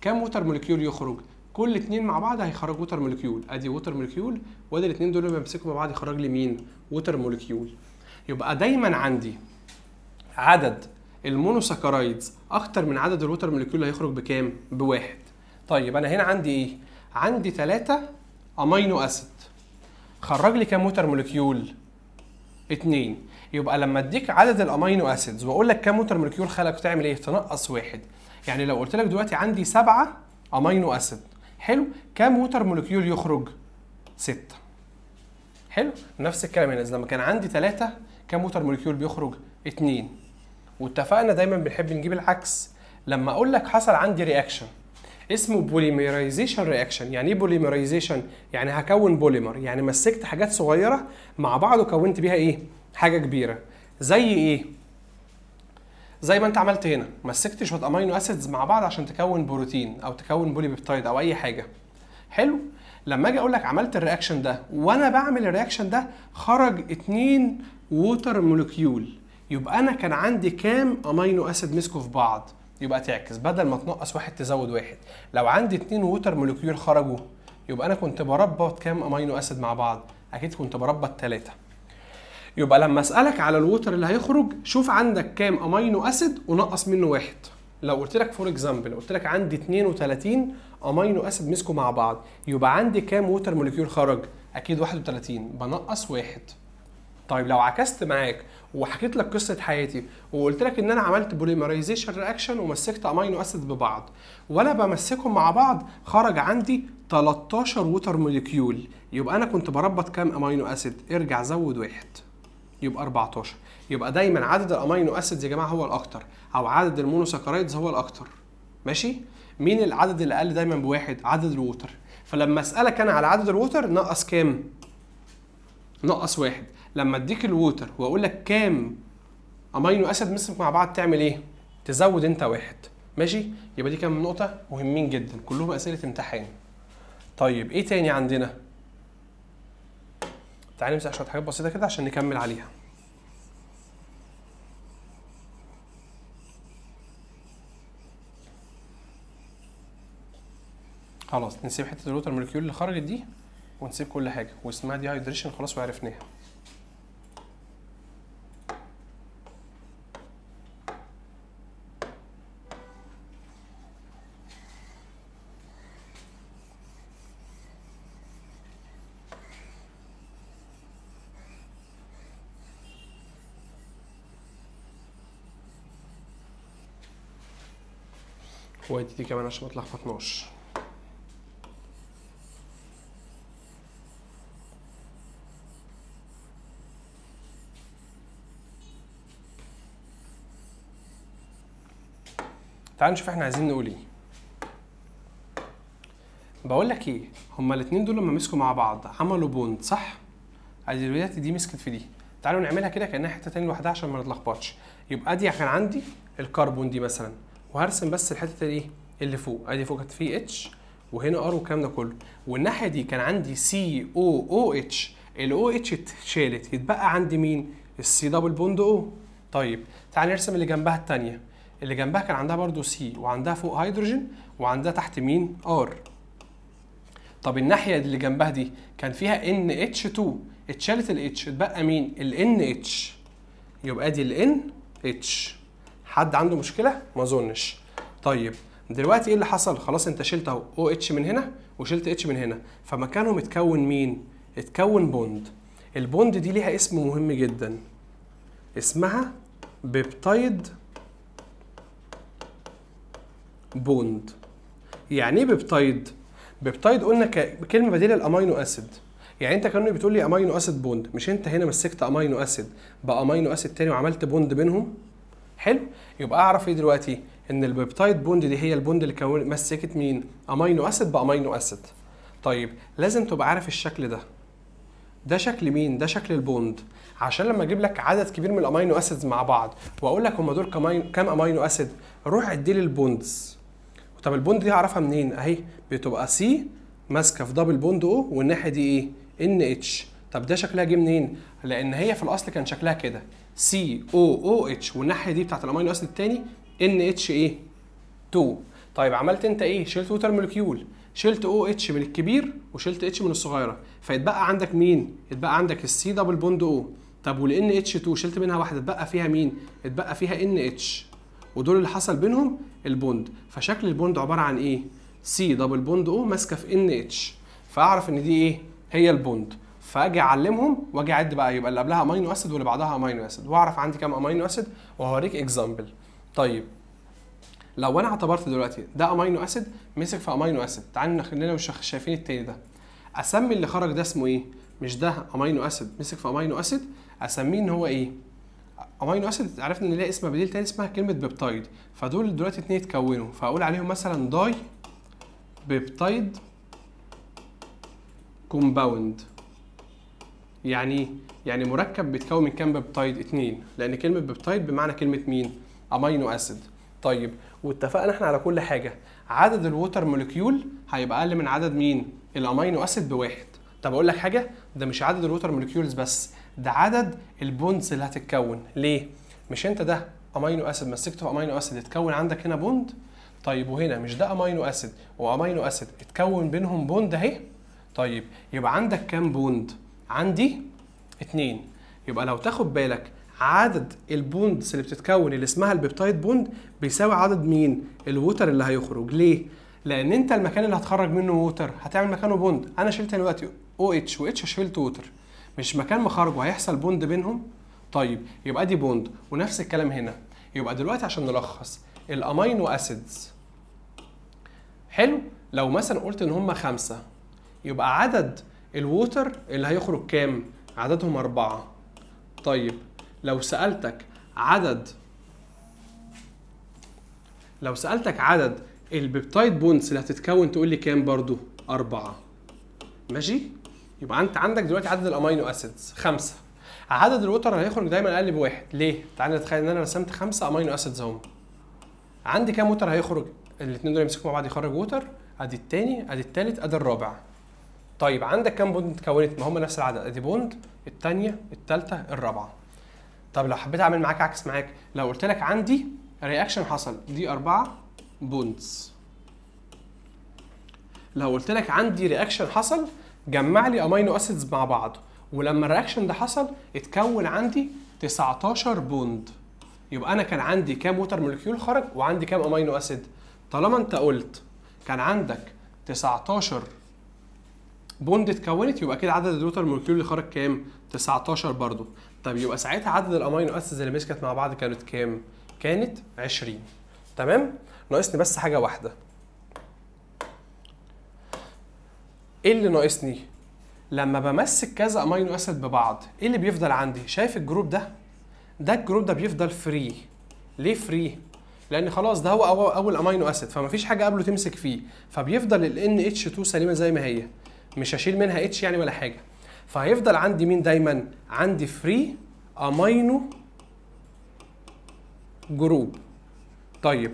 كم ووتر مولكيول يخرج كل اتنين مع بعض هيخرج ووتر مولكيول ادي ووتر مولكيول وادي الاتنين دول لما يمسكوا مع بعض يخرج لي مين ووتر مولكيول يبقى دايما عندي عدد المونوساكرايدز اكتر من عدد الووتر مولكيول هيخرج بكام بواحد طيب انا هنا عندي ايه عندي ثلاثة امينو اسيد خرج لي كام ووتر مولكيول اتنين يبقى لما اديك عدد الامينو اسيدز واقول لك كام ووتر مولكيول خلق تعمل ايه تنقص واحد يعني لو قلت لك دلوقتي عندي سبعة امينو اسيد حلو كام ووتر مولكيول يخرج ستة حلو نفس الكلام هنا لما كان عندي ثلاثة كام ووتر مولكيول بيخرج اثنين. واتفقنا دايما بنحب نجيب العكس لما اقول لك حصل عندي رياكشن اسمه بوليميرايزيشن رياكشن يعني ايه بوليميرايزيشن يعني هكون بوليمر يعني مسكت حاجات صغيره مع بعض وكونت بيها ايه حاجه كبيره زي ايه زي ما انت عملت هنا مسكت شويه امينو اسيدز مع بعض عشان تكون بروتين او تكون بولي بيبتايد او اي حاجه حلو لما اجي اقول لك عملت الرياكشن ده وانا بعمل الرياكشن ده خرج اتنين ووتر مولكيول يبقى انا كان عندي كام امينو اسيد مسكوا في بعض يبقى تعكس بدل ما تنقص واحد تزود واحد لو عندي اتنين ووتر مولكيول خرجوا يبقى انا كنت بربط كام امينو اسيد مع بعض اكيد كنت بربط ثلاثه يبقى لما اسالك على الوتر اللي هيخرج شوف عندك كام امينو اسيد ونقص منه واحد لو قلت لك فور اكزامبل قلت لك عندي 32 امينو اسيد مسكوا مع بعض يبقى عندي كام ووتر موليكيول خرج اكيد 31 بنقص واحد طيب لو عكست معاك وحكيت لك قصه حياتي وقلت لك ان انا عملت بوليمرايزيشن رياكشن ومسكت امينو اسيد ببعض وانا بمسكهم مع بعض خرج عندي 13 ووتر موليكيول يبقى انا كنت بربط كام امينو اسيد ارجع زود واحد يبقى 14 يبقى دايما عدد الامينو اسيدز يا جماعه هو الاكتر او عدد المونوساكرايدز هو الاكتر ماشي مين العدد الاقل دايما بواحد عدد الووتر فلما اسالك انا على عدد الووتر نقص كام نقص واحد لما اديك الووتر واقول لك كام امينو اسيد مسك مع بعض تعمل ايه تزود انت واحد ماشي يبقى دي كام نقطه مهمين جدا كلهم اسئله امتحان طيب ايه تاني عندنا تعالى نمسح شويه حاجات بسيطه كده عشان نكمل عليها خلاص نسيب حته الوتر مولكيول اللي خرجت دي ونسيب كل حاجه واسمها دي هايدريشن خلاص وعرفناها وادي دي كمان عشان ما تلخبطناش تعال نشوف احنا عايزين نقول ايه بقول لك ايه هما الاثنين دول لما مسكوا مع بعض عملوا بوند صح ادي دلوقتي دي مسكت في دي تعالوا نعملها كده كانها حته تاني لوحدها عشان ما نتلخبطش يبقى دي كان عندي الكربون دي مثلا وهرسم بس الحته الايه اللي فوق ادي فوق كانت في اتش وهنا ار والكلام ده كله والناحيه دي كان عندي سي او او اتش الاو اتش اتشالت يتبقى عندي مين السي دبل بوند او طيب تعال نرسم اللي جنبها الثانيه اللي جنبها كان عندها برضو سي وعندها فوق هيدروجين وعندها تحت مين ار طب الناحيه اللي جنبها دي كان فيها ان اتش 2 اتشالت الاتش اتبقى مين الان اتش يبقى دي الان اتش حد عنده مشكله ما اظنش طيب دلوقتي ايه اللي حصل خلاص انت شلت اهو او اتش من هنا وشلت اتش من هنا فمكانهم اتكون مين اتكون بوند البوند دي ليها اسم مهم جدا اسمها بيبتايد بوند يعني ايه بيبتايد بيبتايد قلنا كلمه بديله الامينو اسيد يعني انت كانك بتقول لي امينو اسيد بوند مش انت هنا مسكت امينو اسيد بامينو اسيد تاني وعملت بوند بينهم حلو يبقى اعرف ايه دلوقتي ان البيبتايد بوند دي هي البوند اللي مسكت مين امينو اسيد بامينو اسيد طيب لازم تبقى عارف الشكل ده ده شكل مين ده شكل البوند عشان لما اجيب لك عدد كبير من الامينو اسيدز مع بعض واقول لك هم دول كام امينو اسيد روح ادي لي البوندز طب البوند دي هعرفها منين اهي بتبقى سي ماسكه في دبل بوند او والناحيه دي ايه ان اتش طب ده شكلها جه منين لان هي في الاصل كان شكلها كده سي او او اتش والناحيه دي بتاعت الامينو اسيد الثاني ان اتش ايه 2 طيب عملت انت ايه شلت ووتر مولكيول شلت او اتش من الكبير وشلت اتش من الصغيره فيتبقى عندك مين اتبقى عندك السي دبل بوند او طب والان اتش 2 شلت منها واحده اتبقى فيها مين اتبقى فيها ان اتش ودول اللي حصل بينهم البوند فشكل البوند عباره عن ايه سي دبل بوند او ماسكه في ان اتش فاعرف ان دي ايه هي البوند فاجي اعلمهم واجي اعد بقى يبقى اللي قبلها امينو اسيد واللي بعدها امينو اسيد واعرف عندي كام امينو اسيد وهوريك اكزامبل طيب لو انا اعتبرت دلوقتي ده امينو اسيد مسك في امينو اسيد تعالى خلينا مش شايفين التاني ده اسمي اللي خرج ده اسمه ايه مش ده امينو اسيد مسك في امينو اسيد اسميه ان هو ايه امينو اسيد عرفنا ان ليه اسم بديل تاني اسمها كلمه بيبتايد فدول دلوقتي اتنين اتكونوا فاقول عليهم مثلا داي بيبتايد كومباوند يعني يعني مركب بيتكون من كام بيبتايد؟ اتنين لان كلمه بيبتايد بمعنى كلمه مين؟ امينو اسيد طيب واتفقنا احنا على كل حاجه عدد الووتر موليكيول هيبقى اقل من عدد مين؟ الامينو اسيد بواحد طب اقول لك حاجه ده مش عدد الووتر موليكيولز بس ده عدد البوندز اللي هتتكون ليه؟ مش انت ده امينو اسيد مسكته في امينو اسيد اتكون عندك هنا بوند طيب وهنا مش ده امينو اسيد وامينو اسيد اتكون بينهم بوند اهي طيب يبقى عندك كام بوند؟ عندي اتنين يبقى لو تاخد بالك عدد البوندز اللي بتتكون اللي اسمها البيبتايد بوند بيساوي عدد مين الووتر اللي هيخرج ليه لان انت المكان اللي هتخرج منه ووتر هتعمل مكانه بوند انا شلت دلوقتي او اتش واتش شلت ووتر مش مكان ما خرجوا هيحصل بوند بينهم طيب يبقى دي بوند ونفس الكلام هنا يبقى دلوقتي عشان نلخص الامينو اسيدز حلو لو مثلا قلت ان هم خمسه يبقى عدد الووتر اللي هيخرج كام عددهم أربعة طيب لو سألتك عدد لو سألتك عدد البيبتايد بونز اللي هتتكون تقول لي كام برضو أربعة ماشي يبقى أنت عندك دلوقتي عدد الأمينو أسيدز خمسة عدد الوتر هيخرج دايما أقل بواحد ليه؟ تعالى نتخيل إن أنا رسمت خمسة أمينو أسيدز أهم عندي كام وتر هيخرج؟ الاتنين دول يمسكوا مع بعض يخرج وتر أدي التاني أدي التالت أدي الرابع طيب عندك كام بوند اتكونت ما هم نفس العدد ادي بوند الثانيه الثالثه الرابعه طب لو حبيت اعمل معاك عكس معاك لو قلت لك عندي رياكشن حصل دي اربعه بوندز لو قلت لك عندي رياكشن حصل جمع لي امينو اسيدز مع بعض ولما الرياكشن ده حصل اتكون عندي 19 بوند يبقى انا كان عندي كام ووتر مولكيول خرج وعندي كام امينو اسيد طالما انت قلت كان عندك 19 بوند اتكونت يبقى كده عدد الوتر مولكيول اللي خرج كام 19 برضه. طب يبقى ساعتها عدد الامينو اسيدز اللي مسكت مع بعض كانت كام كانت 20 تمام ناقصني بس حاجه واحده ايه اللي ناقصني لما بمسك كذا امينو اسيد ببعض ايه اللي بيفضل عندي شايف الجروب ده ده الجروب ده بيفضل فري ليه فري لان خلاص ده هو اول امينو اسيد فمفيش حاجه قبله تمسك فيه فبيفضل ال NH2 سليمه زي ما هي مش هشيل منها اتش يعني ولا حاجه فهيفضل عندي مين دايما عندي فري امينو جروب طيب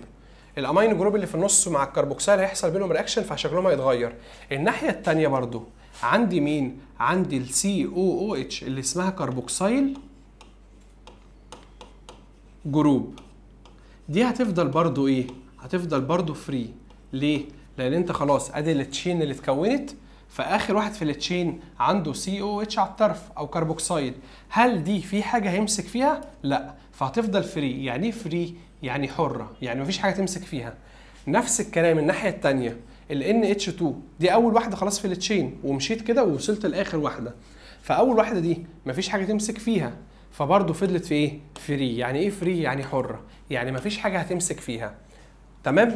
الامينو جروب اللي في النص مع الكربوكسيل هيحصل بينهم رياكشن فشكلهم هيتغير الناحيه الثانيه برضو عندي مين عندي السي او او اتش اللي اسمها كربوكسيل جروب دي هتفضل برضو ايه هتفضل برضو فري ليه لان انت خلاص ادي التشين اللي اتكونت فاخر واحد في التشين عنده سي او اتش على الطرف او كربوكسيد هل دي في حاجه هيمسك فيها لا فهتفضل فري يعني ايه فري يعني حره يعني مفيش حاجه تمسك فيها نفس الكلام الناحيه الثانيه ال NH2 دي اول واحده خلاص في التشين ومشيت كده ووصلت لاخر واحده فاول واحده دي مفيش حاجه تمسك فيها فبرضه فضلت في ايه فري يعني ايه فري يعني حره يعني مفيش حاجه هتمسك فيها تمام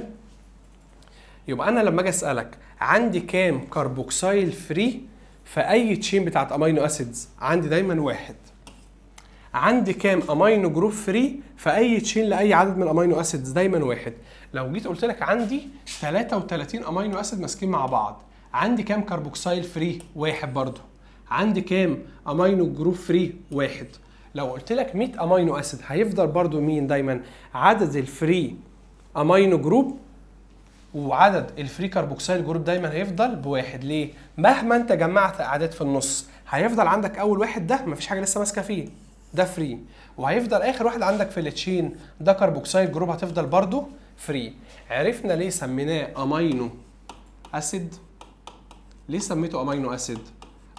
يبقى انا لما اجي اسالك عندي كام كربوكسيل فري في اي تشين بتاعت امينو اسيدز عندي دايما واحد عندي كام امينو جروب فري في اي تشين لاي عدد من الامينو اسيدز دايما واحد لو جيت قلت لك عندي 33 امينو اسيد ماسكين مع بعض عندي كام كربوكسيل فري واحد برضه عندي كام امينو جروب فري واحد لو قلت لك 100 امينو اسيد هيفضل برضو مين دايما عدد الفري امينو جروب وعدد الفري كاربوكسيل جروب دايما هيفضل بواحد ليه؟ مهما انت جمعت اعداد في النص هيفضل عندك اول واحد ده مفيش حاجه لسه ماسكه فيه ده فري وهيفضل اخر واحد عندك في التشين ده كاربوكسيل جروب هتفضل برضه فري عرفنا ليه سميناه امينو اسيد ليه سميته امينو اسيد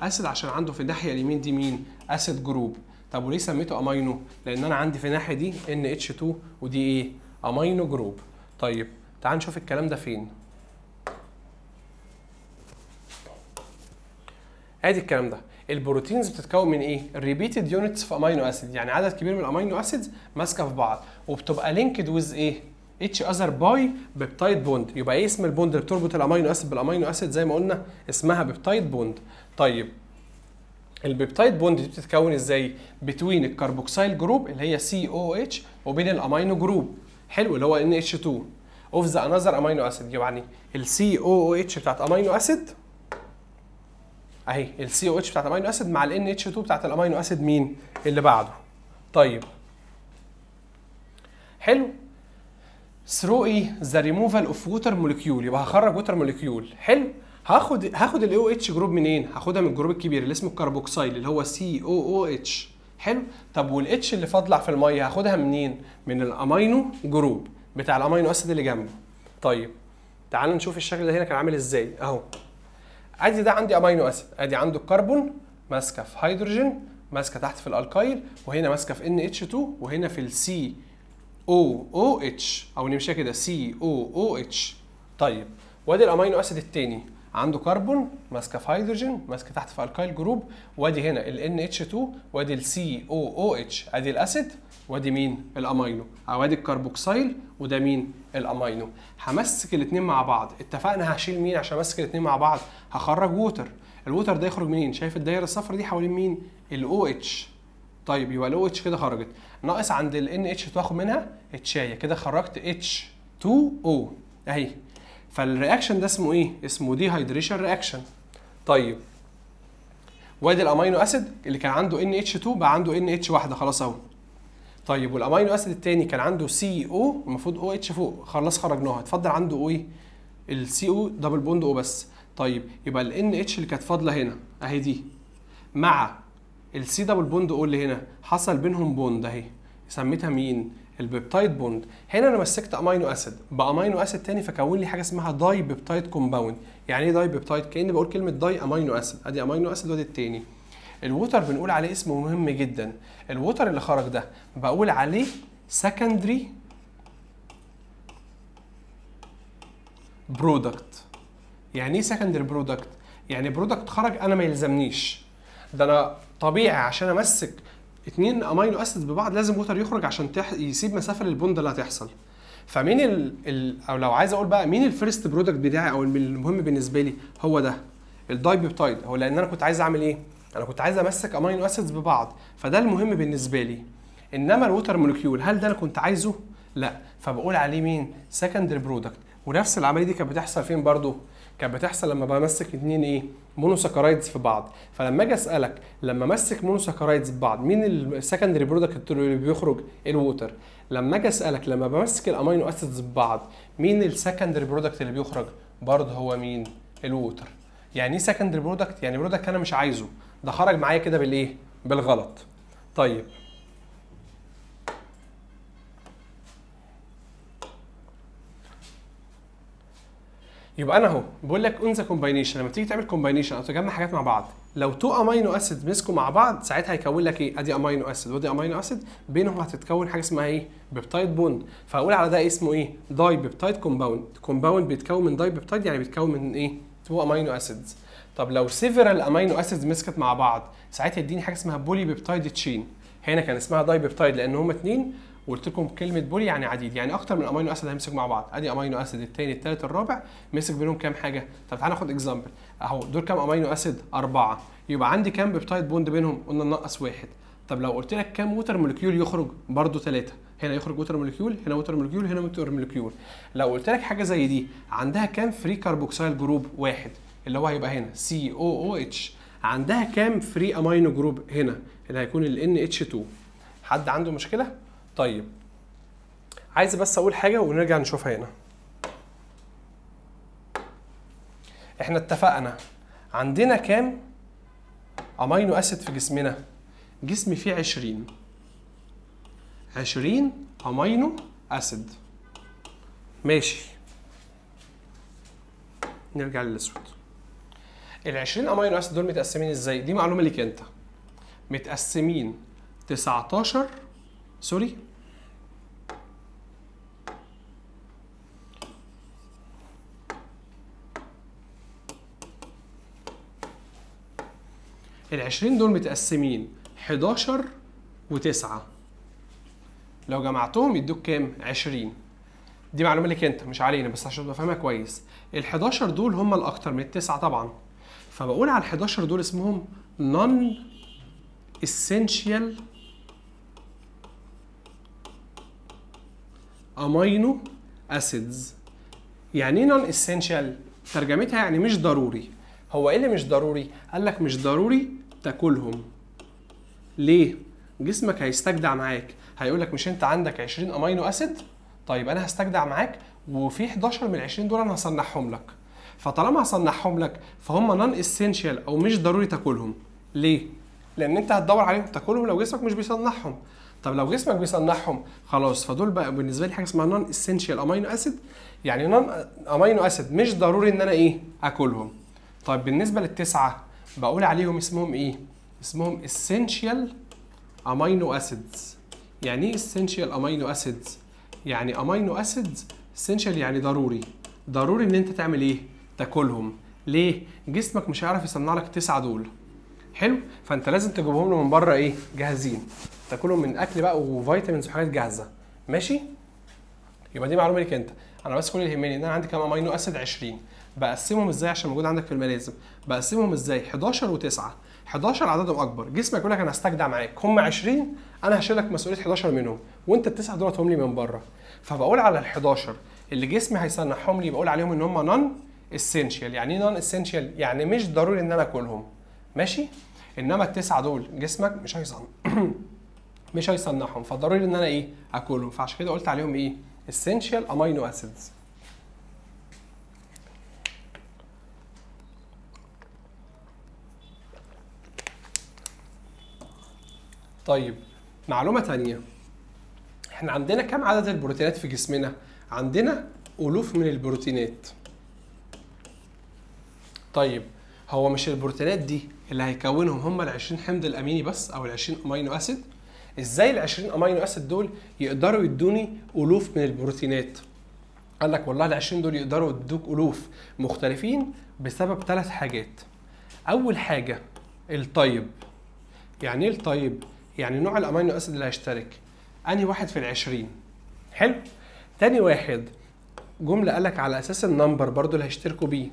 اسيد عشان عنده في الناحيه اليمين دي مين اسيد جروب طب وليه سميته امينو لان انا عندي في الناحيه دي ان اتش 2 ودي ايه امينو جروب طيب تعال نشوف الكلام ده فين ادي الكلام ده البروتينز بتتكون من ايه ريبيتد يونتس في امينو اسيد يعني عدد كبير من الامينو اسيدز ماسكه في بعض وبتبقى لينكد ويز ايه اتش اذر باي بيبتايد بوند يبقى ايه اسم البوند اللي بتربط الامينو اسيد بالامينو اسيد زي ما قلنا اسمها بيبتايد بوند طيب البيبتايد بوند دي بتتكون ازاي بتوين الكربوكسيل جروب اللي هي سي او اتش وبين الامينو جروب حلو اللي هو ان اتش 2 اوف ذا انذر امينو اسيد يعني السي او او اتش بتاعت امينو اسيد اهي السي او اتش بتاعت امينو اسيد مع الان اتش 2 بتاعت الامينو اسيد مين اللي بعده طيب حلو ثرو ايه ذا ريموفال اوف ووتر موليكيول يبقى هخرج ووتر موليكيول حلو هاخد هاخد الاو او اتش جروب منين هاخدها من الجروب الكبير اللي اسمه الكربوكسيل اللي هو سي او او اتش حلو طب والاتش اللي فاضله في الميه هاخدها منين من الامينو جروب بتاع الامينو اسيد اللي جنبه طيب تعال نشوف الشكل ده هنا كان عامل ازاي اهو ادي ده عندي امينو اسيد ادي عنده الكربون ماسكه في هيدروجين ماسكه تحت في الالكايل وهنا ماسكه في ان اتش 2 وهنا في السي او او اتش او نمشيها كده سي او او اتش طيب وادي الامينو اسيد التاني عنده كربون ماسكه في هيدروجين ماسكه تحت في الكايل جروب وادي هنا ال NH2 وادي ال COOH ادي الاسيد وادي مين الامينو او ادي الكربوكسيل وده مين الامينو همسك الاثنين مع بعض اتفقنا هشيل مين عشان امسك الاثنين مع بعض هخرج ووتر الووتر ده يخرج منين شايف الدايره الصفراء دي حوالين مين الاو اتش طيب يبقى الاو اتش كده خرجت ناقص عند ال NH تاخد منها اتشايه كده خرجت H2O اهي فالرياكشن ده اسمه ايه؟ اسمه دي هايدريشن رياكشن طيب وادي الامينو اسيد اللي كان عنده ان اتش 2 بقى عنده ان اتش 1 خلاص اهو طيب والامينو اسيد الثاني كان عنده سي او المفروض او اتش فوق خلاص خرجناها اتفضل عنده او ايه؟ السي او دبل بوند او بس طيب يبقى الان اتش اللي كانت فاضله هنا اهي دي مع السي دبل بوند او اللي هنا حصل بينهم بوند اهي سميتها مين؟ البيبتايد بوند هنا انا مسكت امينو اسيد بامينو اسيد تاني فكون لي حاجه اسمها داي بيبتايد كومباوند يعني ايه داي بيبتايد كاني بقول كلمه داي امينو اسيد ادي امينو اسيد وادي التاني الووتر بنقول عليه اسم مهم جدا الووتر اللي خرج ده بقول عليه سكندري برودكت يعني ايه سكندري برودكت يعني برودكت خرج انا ما يلزمنيش ده انا طبيعي عشان امسك اتنين امينو اسيدز ببعض لازم ووتر يخرج عشان تح... يسيب مسافه للبوند اللي هتحصل فمين ال... ال... او لو عايز اقول بقى مين الفيرست برودكت بتاعي او المهم بالنسبه لي هو ده الدايبيبتايد هو لان انا كنت عايز اعمل ايه انا كنت عايز امسك امينو اسيدز ببعض فده المهم بالنسبه لي انما الووتر مولكيول هل ده انا كنت عايزه لا فبقول عليه مين سكندري برودكت ونفس العمليه دي كانت بتحصل فين برضه كانت بتحصل لما بمسك اتنين ايه مونوساكرايدز في بعض فلما اجي اسالك لما امسك مونوساكرايدز في بعض مين السكندري برودكت اللي بيخرج الووتر لما اجي اسالك لما بمسك الامينو اسيدز في بعض مين السكندري برودكت اللي بيخرج برضه هو مين الووتر يعني ايه سكندري برودكت يعني برودكت انا مش عايزه ده خرج معايا كده بالايه بالغلط طيب يبقى انا اهو بقول لك انزا كومباينيشن لما تيجي تعمل كومباينيشن او تجمع حاجات مع بعض لو تو امينو اسيد مسكوا مع بعض ساعتها هيكون لك ايه ادي امينو اسيد ودي امينو اسيد بينهم هتتكون حاجه اسمها ايه بيبتايد بوند فهقول على ده اسمه ايه داي بيبتايد كومباوند كومباوند بيتكون من داي بيبتايد يعني بيتكون من ايه تو امينو اسيدز طب لو سيفرال امينو اسيدز مسكت مع بعض ساعتها يديني حاجه اسمها بولي بيبتايد تشين هنا كان اسمها داي بيبتايد لان هما اتنين وقلت لكم كلمه بولي يعني عديد يعني اكتر من امينو اسيد هيمسك مع بعض ادي امينو اسيد الثاني الثالث الرابع مسك بينهم كام حاجه طب تعالى ناخد اكزامبل اهو دول كام امينو اسيد اربعه يبقى عندي كام بيبتايد بوند بينهم قلنا ننقص واحد طب لو قلت لك كام ووتر مولكيول يخرج برضه ثلاثه هنا يخرج ووتر مولكيول هنا ووتر مولكيول هنا ووتر مولكيول لو قلت لك حاجه زي دي عندها كام فري كاربوكسيل جروب واحد اللي هو هيبقى هنا سي او او اتش عندها كام فري امينو جروب هنا اللي هيكون ال NH2 حد عنده مشكله طيب عايز بس اقول حاجه ونرجع نشوفها هنا احنا اتفقنا عندنا كام امينو اسيد في جسمنا جسم فيه 20 20 امينو اسيد ماشي نرجع للاسود ال 20 امينو اسيد دول متقسمين ازاي دي معلومه ليك انت متقسمين 19 سوري ال 20 دول متقسمين 11 و9 لو جمعتهم يدوك كام 20 دي معلومه لك انت مش علينا بس عشان تبقى فاهمها كويس ال 11 دول هم الاكتر من التسعه طبعا فبقول على ال 11 دول اسمهم نون essential امينو اسيدز يعني ايه نون اسينشال ترجمتها يعني مش ضروري هو ايه اللي مش ضروري قال لك مش ضروري تاكلهم ليه جسمك هيستجدع معاك هيقول لك مش انت عندك 20 امينو اسيد طيب انا هستجدع معاك وفي 11 من 20 دول انا هصنعهم لك فطالما هصنعهم لك فهم نون اسينشال او مش ضروري تاكلهم ليه لان انت هتدور عليهم تاكلهم لو جسمك مش بيصنعهم طب لو جسمك بيصنعهم خلاص فدول بقى بالنسبه لي حاجه اسمها نون اسينشال امينو اسيد يعني نون امينو اسيد مش ضروري ان انا ايه اكلهم طيب بالنسبه للتسعه بقول عليهم اسمهم ايه اسمهم اسينشال امينو اسيدز يعني ايه اسينشال امينو اسيدز يعني امينو اسيدز اسينشال يعني ضروري ضروري ان انت تعمل ايه تاكلهم ليه جسمك مش هيعرف يصنع لك التسعه دول حلو فانت لازم تجيبهم له من بره ايه جاهزين تاكله من اكل بقى وفيتامينز وحاجات جاهزه ماشي يبقى دي معلومه ليك انت انا بس كل اللي يهمني ان انا عندي كام امينو اسيد 20 بقسمهم ازاي عشان موجود عندك في الملازم بقسمهم ازاي 11 و9 11 عددهم اكبر جسمك يقول لك انا هستجدع معاك هم 20 انا هشيل لك مسؤوليه 11 منهم وانت التسعه دول هم لي من بره فبقول على ال 11 اللي جسمي هيصنعهم لي بقول عليهم ان هم نون اسينشال يعني ايه نون اسينشال يعني مش ضروري ان انا اكلهم ماشي انما التسعه دول جسمك مش هيصنع مش هيصنعهم فضروري ان انا ايه اكلهم فعشان كده قلت عليهم ايه essential amino acids طيب معلومه تانية احنا عندنا كم عدد البروتينات في جسمنا عندنا الوف من البروتينات طيب هو مش البروتينات دي اللي هيكونهم هم ال 20 حمض الاميني بس او ال 20 امينو اسيد ازاي ال 20 امينو اسيد دول يقدروا يدوني الوف من البروتينات قال لك والله ال 20 دول يقدروا يدوك الوف مختلفين بسبب ثلاث حاجات اول حاجه الطيب يعني ايه الطيب يعني نوع الامينو اسيد اللي هيشترك انهي واحد في ال 20 حلو تاني واحد جمله قال لك على اساس النمبر برضو اللي هيشتركوا بيه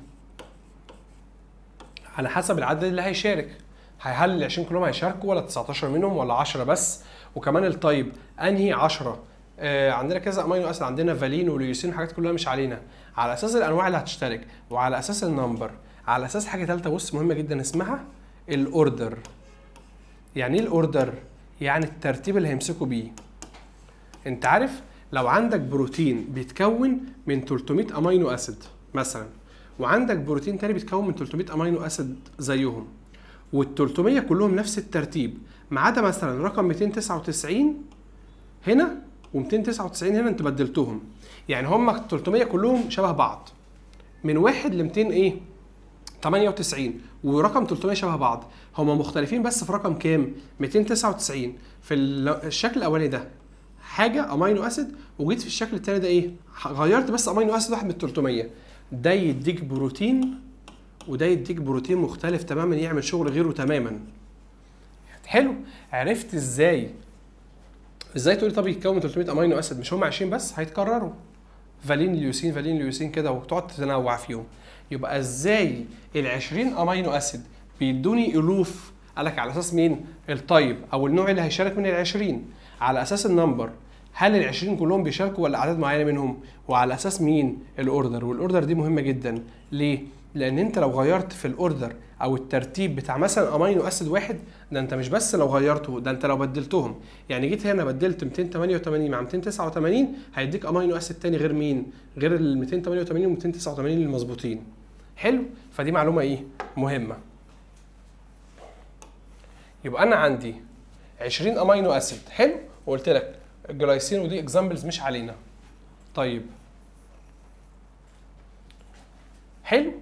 على حسب العدد اللي هيشارك هل ال 20 كلهم هيشاركوا ولا 19 منهم ولا 10 بس وكمان التايب انهي 10 آه عندنا كذا امينو اسيد عندنا فالين وليوسين وحاجات كلها مش علينا على اساس الانواع اللي هتشترك وعلى اساس النمبر على اساس حاجه ثالثه بص مهمه جدا اسمها الاوردر يعني ايه الاوردر يعني الترتيب اللي هيمسكوا بيه انت عارف لو عندك بروتين بيتكون من 300 امينو اسيد مثلا وعندك بروتين تاني بيتكون من 300 امينو اسيد زيهم وال300 كلهم نفس الترتيب ما عدا مثلا رقم 299 هنا و299 هنا انت بدلتهم يعني هم 300 كلهم شبه بعض من 1 ل 200 ايه 98 ورقم 300 شبه بعض هما مختلفين بس في رقم كام 299 في الشكل الاولاني ده حاجه امينو اسيد وجيت في الشكل التاني ده ايه غيرت بس امينو اسيد واحد من 300 ده يديك بروتين وده يديك بروتين مختلف تماما يعمل شغل غيره تماما حلو عرفت ازاي ازاي تقول طب يتكون 300 امينو اسيد مش هم 20 بس هيتكرروا فالين ليوسين فالين ليوسين كده وتقعد تتنوع فيهم يبقى ازاي ال 20 امينو اسيد بيدوني الوف قالك على اساس مين الطيب او النوع اللي هيشارك من ال 20 على اساس النمبر هل ال 20 كلهم بيشاركوا ولا اعداد معينه منهم وعلى اساس مين الاوردر والاوردر دي مهمه جدا ليه لان انت لو غيرت في الاوردر او الترتيب بتاع مثلا امينو اسيد واحد ده انت مش بس لو غيرته ده انت لو بدلتهم يعني جيت هنا بدلت 288 مع 289 هيديك امينو اسيد تاني غير مين غير ال 288 و 289 المظبوطين حلو فدي معلومه ايه مهمه يبقى انا عندي 20 امينو اسيد حلو وقلت لك الجلايسين ودي اكزامبلز مش علينا طيب حلو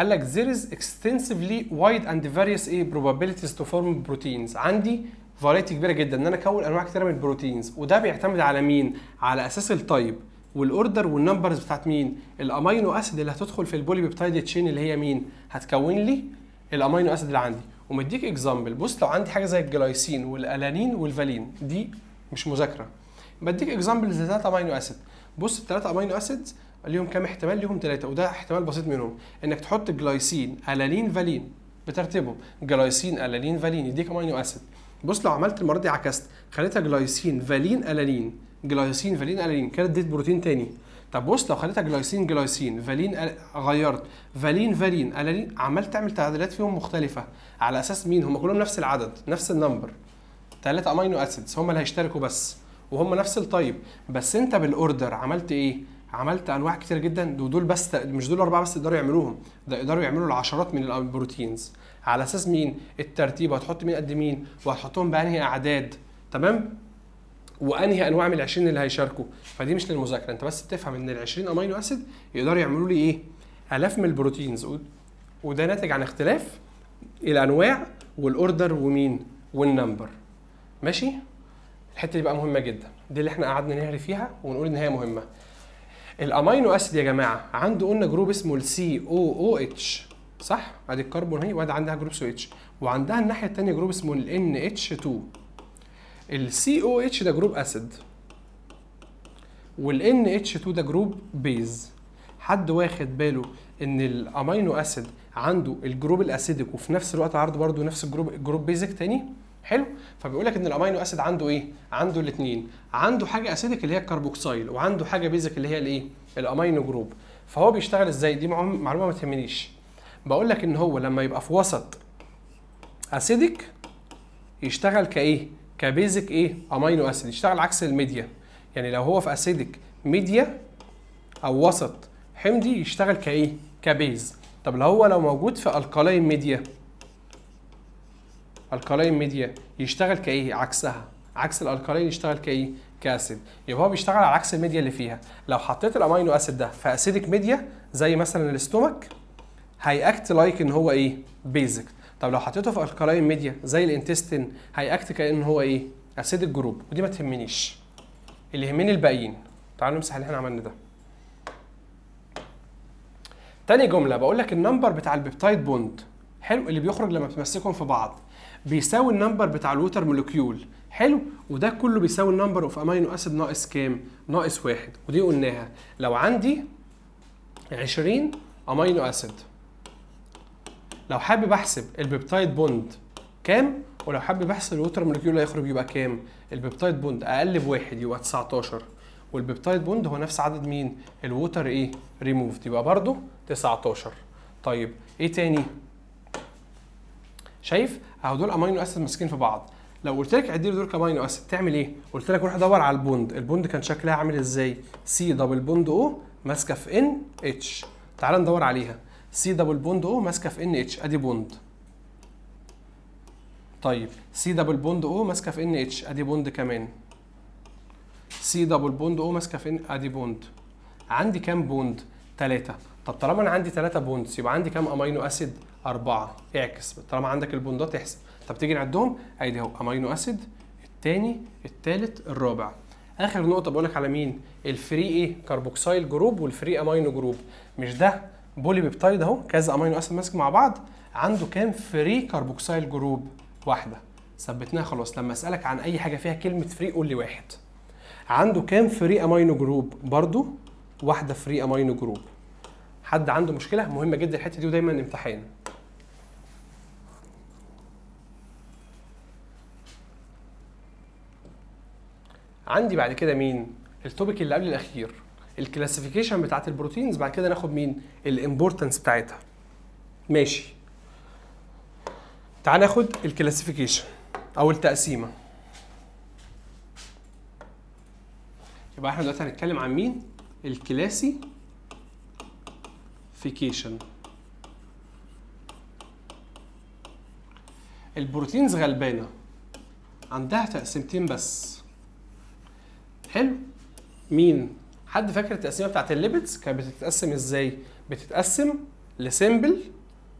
قال لك there is extensively wide and various ايه probabilities to form proteins عندي فاريتي كبيره جدا ان انا اكون انواع كتيره من البروتينز وده بيعتمد على مين على اساس التايب والاوردر والنمبرز بتاعت مين الامينو اسيد اللي هتدخل في البولي بيبتايد تشين اللي هي مين هتكون لي الامينو اسيد اللي عندي ومديك اكزامبل بص لو عندي حاجه زي الجلايسين والالانين والفالين دي مش مذاكره بديك اكزامبل زي لثلاثه امينو اسيد بص الثلاثه امينو اسيدز اليوم كام احتمال ليهم ثلاثه وده احتمال بسيط منهم انك تحط جلايسين الالين فالين بترتيبهم جلايسين الالين فالين يديك امينو اسيد بص لو عملت المره دي عكست خليتها جلايسين فالين الالين جلايسين فالين الالين كانت اديت بروتين تاني طب بص لو خليتها جلايسين جلايسين فالين غيرت فالين فالين الالين عمال تعمل تعديلات فيهم مختلفه على اساس مين هم كلهم نفس العدد نفس النمبر ثلاثه امينو اسيدز هم اللي هيشتركوا بس وهم نفس الطيب بس انت بالاوردر عملت ايه عملت انواع كتير جدا ودول بس مش دول اربعه بس يقدروا يعملوهم ده يقدروا يعملوا العشرات من البروتينز على اساس مين الترتيب وهتحط مين قد مين وهتحطهم بانهي اعداد تمام وانهي انواع من ال 20 اللي هيشاركوا فدي مش للمذاكره انت بس تفهم ان ال 20 امينو اسيد يقدروا يعملوا لي ايه الاف من البروتينز وده ناتج عن اختلاف الانواع والاوردر ومين والنمبر ماشي الحته دي بقى مهمه جدا دي اللي احنا قعدنا نهري فيها ونقول ان هي مهمه الامينو اسيد يا جماعه عنده قلنا جروب اسمه السي او او اتش صح ادي الكربون اهي وادي عندها جروب سو اتش وعندها الناحيه الثانيه جروب اسمه ال ان اتش 2 السي او اتش ده جروب اسيد وال ان اتش 2 ده جروب بيز حد واخد باله ان الامينو اسيد عنده الجروب الاسيدك وفي نفس الوقت عرض برضه نفس الجروب جروب بيزك تاني حلو فبيقول لك ان الامينو اسيد عنده ايه عنده الاثنين عنده حاجه اسيدك اللي هي الكربوكسيل وعنده حاجه بيزك اللي هي الايه الامينو جروب فهو بيشتغل ازاي دي معلومه ما تهمنيش بقول لك ان هو لما يبقى في وسط اسيدك يشتغل كايه كبيزك ايه امينو اسيد يشتغل عكس الميديا يعني لو هو في اسيدك ميديا او وسط حمضي يشتغل كايه كبيز طب لو هو لو موجود في الكالين ميديا الكالين ميديا يشتغل كايه عكسها عكس الالكالين يشتغل كايه كاسيد يبقى هو بيشتغل على عكس الميديا اللي فيها لو حطيت الامينو اسيد ده في اسيدك ميديا زي مثلا الاستومك هياكت لايك ان هو ايه بيزك طب لو حطيته في الكالين ميديا زي الانتستين هياكت كان هو ايه اسيدك جروب ودي ما تهمنيش اللي يهمني الباقيين تعالوا نمسح اللي احنا عملنا ده تاني جمله بقول لك النمبر بتاع البيبتايد بوند حلو اللي بيخرج لما بتمسكهم في بعض بيساوي النمبر بتاع الوتر مولكيول حلو وده كله بيساوي النمبر اوف امينو اسيد ناقص كام ناقص واحد ودي قلناها لو عندي 20 امينو اسيد لو حابب احسب البيبتايد بوند كام ولو حابب احسب الوتر مولكيول هيخرج يبقى كام البيبتايد بوند اقل بواحد يبقى 19 والبيبتايد بوند هو نفس عدد مين الوتر ايه ريموفد يبقى برضو 19 طيب ايه تاني شايف اهو دول امينو اسيد ماسكين في بعض لو قلت لك عدي دول كامينو اسيد تعمل ايه قلت لك روح دور على البوند البوند كان شكلها عامل ازاي سي دبل بوند او ماسكه في ان اتش تعال ندور عليها سي دبل بوند او ماسكه في ان اتش ادي بوند طيب سي دبل بوند او ماسكه في ان اتش ادي بوند كمان سي دبل بوند او ماسكه في ان ادي بوند عندي كام بوند ثلاثة طب طالما انا عندي ثلاثة بوندز يبقى عندي كام امينو اسيد أربعة اعكس طالما عندك البوندات احسب طب تيجي نعدهم أدي أهو أمينو أسيد التاني التالت الرابع آخر نقطة بقول لك على مين الفري إيه كربوكسيل جروب والفري أمينو جروب مش ده بولي بيبتايد أهو كذا أمينو أسيد ماسك مع بعض عنده كام فري كربوكسيل جروب واحدة ثبتناها خلاص لما أسألك عن أي حاجة فيها كلمة فري قول لي واحد عنده كام فري امينو جروب برضو واحده فري امينو جروب حد عنده مشكله مهمه جدا الحته دي ودايما امتحان عندي بعد كده مين التوبيك اللي قبل الاخير الكلاسيفيكيشن بتاعت البروتينز بعد كده ناخد مين الامبورتنس بتاعتها ماشي تعال ناخد الكلاسيفيكيشن او التقسيمه يبقى احنا دلوقتي هنتكلم عن مين فيكيشن البروتينز غلبانه عندها تقسيمتين بس حلو مين حد فاكر التقسيمه بتاعت الليبيدز كانت بتتقسم ازاي بتتقسم لسيمبل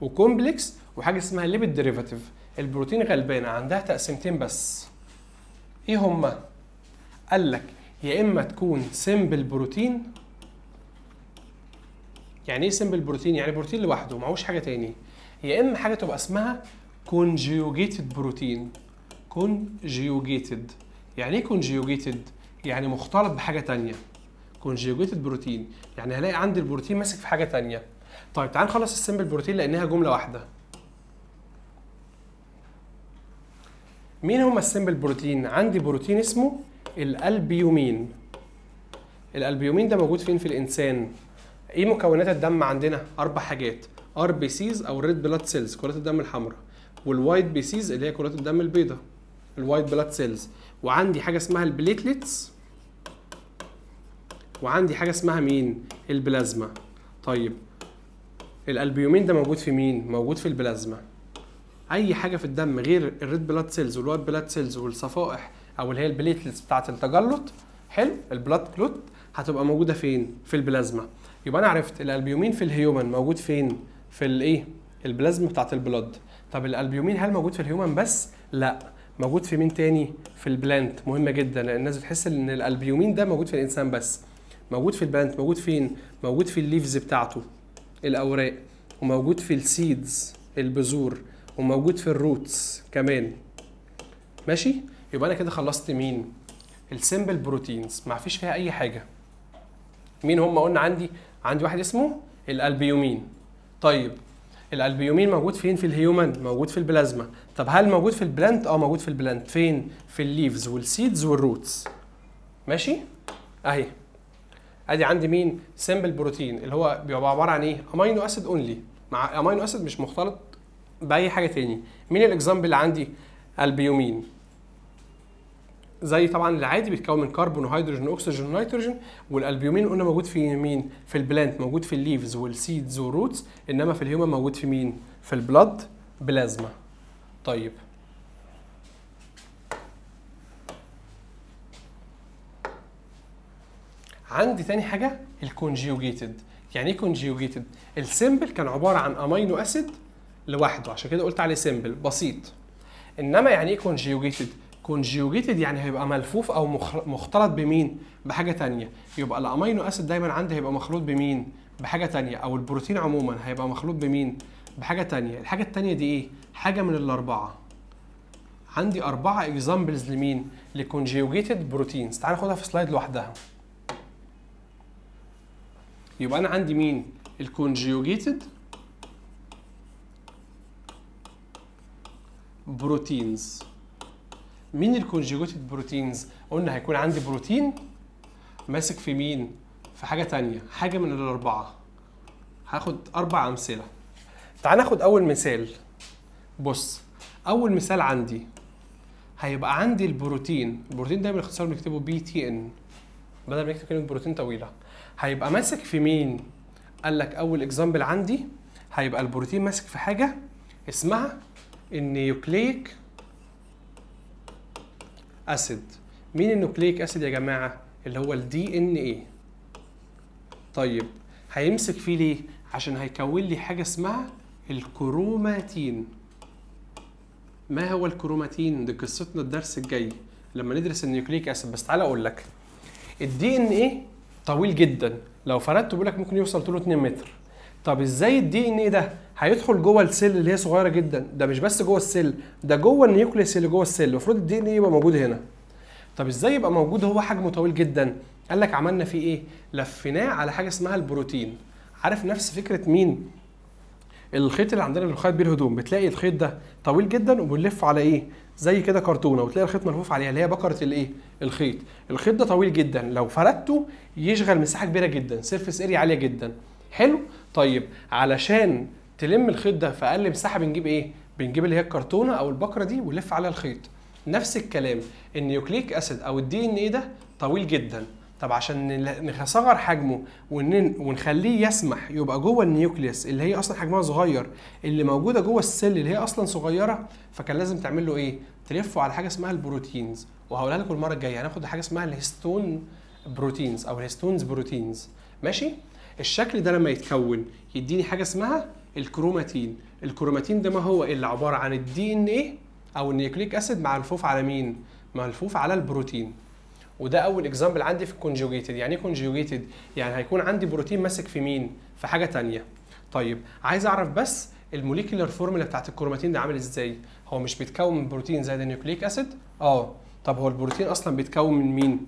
وكومبلكس وحاجه اسمها ليبيد ديريفاتيف البروتين غلبانه عندها تقسيمتين بس ايه هما قال لك يا اما تكون سيمبل بروتين يعني ايه سيمبل بروتين يعني بروتين لوحده معهوش حاجه تاني يا اما حاجه تبقى اسمها كونجيوجيتد بروتين كونجيوجيتد يعني ايه كونجيوجيتد يعني مختلط بحاجه تانية كونجيوجيتد بروتين يعني هلاقي عندي البروتين ماسك في حاجه تانية طيب تعال نخلص السمبل بروتين لانها جمله واحده مين هما السمبل بروتين عندي بروتين اسمه الالبيومين الالبيومين ده موجود فين في الانسان ايه مكونات الدم عندنا اربع حاجات ار بي سيز او ريد بلاد سيلز كرات الدم الحمراء والوايت بي سيز اللي هي كرات الدم البيضاء الوايت بلاد سيلز وعندي حاجه اسمها البليتلتس وعندي حاجه اسمها مين البلازما طيب الالبيومين ده موجود في مين موجود في البلازما اي حاجه في الدم غير الريد بلاد سيلز والوايت بلاد سيلز والصفائح او اللي هي البليتلتس بتاعه التجلط حلو البلاد كلوت هتبقى موجوده فين في البلازما يبقى انا عرفت الالبيومين في الهيومن موجود فين في الايه البلازما بتاعه البلاد طب الالبيومين هل موجود في الهيومن بس لا موجود في مين تاني في البلانت مهمه جدا لان الناس بتحس ان الالبيومين ده موجود في الانسان بس موجود في البلانت موجود فين موجود في الليفز بتاعته الاوراق وموجود في السيدز البذور وموجود في الروتس كمان ماشي يبقى انا كده خلصت مين السيمبل بروتينز ما فيش فيها اي حاجه مين هم قلنا عندي عندي واحد اسمه الالبيومين طيب الالبيومين موجود فين في الهيومن موجود في البلازما طب هل موجود في البلانت اه موجود في البلانت فين في الليفز والسيدز والروتس ماشي اهي ادي عندي مين سيمبل بروتين اللي هو بيبقى عباره عن ايه امينو اسيد اونلي مع امينو اسيد مش مختلط باي حاجه تاني مين الاكزامبل اللي عندي البيومين زي طبعا العادي بيتكون من كربون وهيدروجين واكسجين ونيتروجين والالبيومين قلنا موجود في مين في البلانت موجود في الليفز والسيدز والروتس انما في الهيومن موجود في مين في البلاد بلازما طيب عندي تاني حاجه الكونجيوجيتد يعني ايه كونجيوجيتد السيمبل كان عباره عن امينو اسيد لوحده عشان كده قلت عليه سيمبل بسيط انما يعني ايه كونجيوجيتد كونجيوجيتد يعني هيبقى ملفوف او مختلط بمين بحاجه تانية يبقى الامينو اسيد دايما عندي هيبقى مخلوط بمين بحاجه تانية او البروتين عموما هيبقى مخلوط بمين بحاجه تانية الحاجه التانية دي ايه حاجه من الاربعه عندي اربعه اكزامبلز لمين لكونجيوجيتد بروتينز تعال خدها في سلايد لوحدها يبقى انا عندي مين الكونجيوجيتد بروتينز مين الكونجوجيتد بروتينز قلنا هيكون عندي بروتين ماسك في مين في حاجه تانية حاجه من الاربعه هاخد اربع امثله تعال ناخد اول مثال بص اول مثال عندي هيبقى عندي البروتين البروتين ده بالاختصار بنكتبه بي تي ان بدل ما نكتب كلمه بروتين طويله هيبقى ماسك في مين قال لك اول اكزامبل عندي هيبقى البروتين ماسك في حاجه اسمها النيوكليك اسيد مين النوكليك اسيد يا جماعه اللي هو الدي ان ايه طيب هيمسك فيه ليه عشان هيكون لي حاجه اسمها الكروماتين ما هو الكروماتين دي قصتنا الدرس الجاي لما ندرس النيوكليك اسيد بس تعالى اقول لك الدي ان ايه طويل جدا لو فردته بيقول لك ممكن يوصل طوله 2 متر طب ازاي الدي ان ايه ده هيدخل جوه السيل اللي هي صغيره جدا ده مش بس جوه السيل ده جوه النيوكليس اللي جوه السيل المفروض الدي ان ايه يبقى موجود هنا طب ازاي يبقى موجود هو حجمه طويل جدا قال لك عملنا فيه ايه لفيناه على حاجه اسمها البروتين عارف نفس فكره مين الخيط اللي عندنا بنخيط بيه الهدوم بتلاقي الخيط ده طويل جدا وبنلف على ايه زي كده كرتونه وتلاقي الخيط ملفوف عليها اللي هي بكره الايه الخيط الخيط ده طويل جدا لو فردته يشغل مساحه كبيره جدا سيرفس اريا عاليه جدا حلو طيب علشان تلم الخيط ده في اقل مساحه بنجيب ايه بنجيب اللي هي الكرتونه او البكره دي ونلف عليها الخيط نفس الكلام النيوكليك اسيد او الدي ان ايه ده طويل جدا طب عشان نصغر حجمه ونخليه يسمح يبقى جوه النيوكليوس اللي هي اصلا حجمها صغير اللي موجوده جوه السل اللي هي اصلا صغيره فكان لازم تعمل له ايه تلفه على حاجه اسمها البروتينز وهقولها لكم المره الجايه هناخد حاجه اسمها الهستون بروتينز او الهستونز بروتينز ماشي الشكل ده لما يتكون يديني حاجه اسمها الكروماتين الكروماتين ده ما هو الا عباره عن الدي ان ايه او النيوكليك اسيد ملفوف على مين ملفوف على البروتين وده اول اكزامبل عندي في الكونجوجيتد يعني ايه كونجوجيتد يعني هيكون عندي بروتين ماسك في مين في حاجه تانية طيب عايز اعرف بس الموليكولر فورمولا بتاعت الكروماتين ده عامل ازاي هو مش بيتكون من بروتين زي النيوكليك اسيد اه طب هو البروتين اصلا بيتكون من مين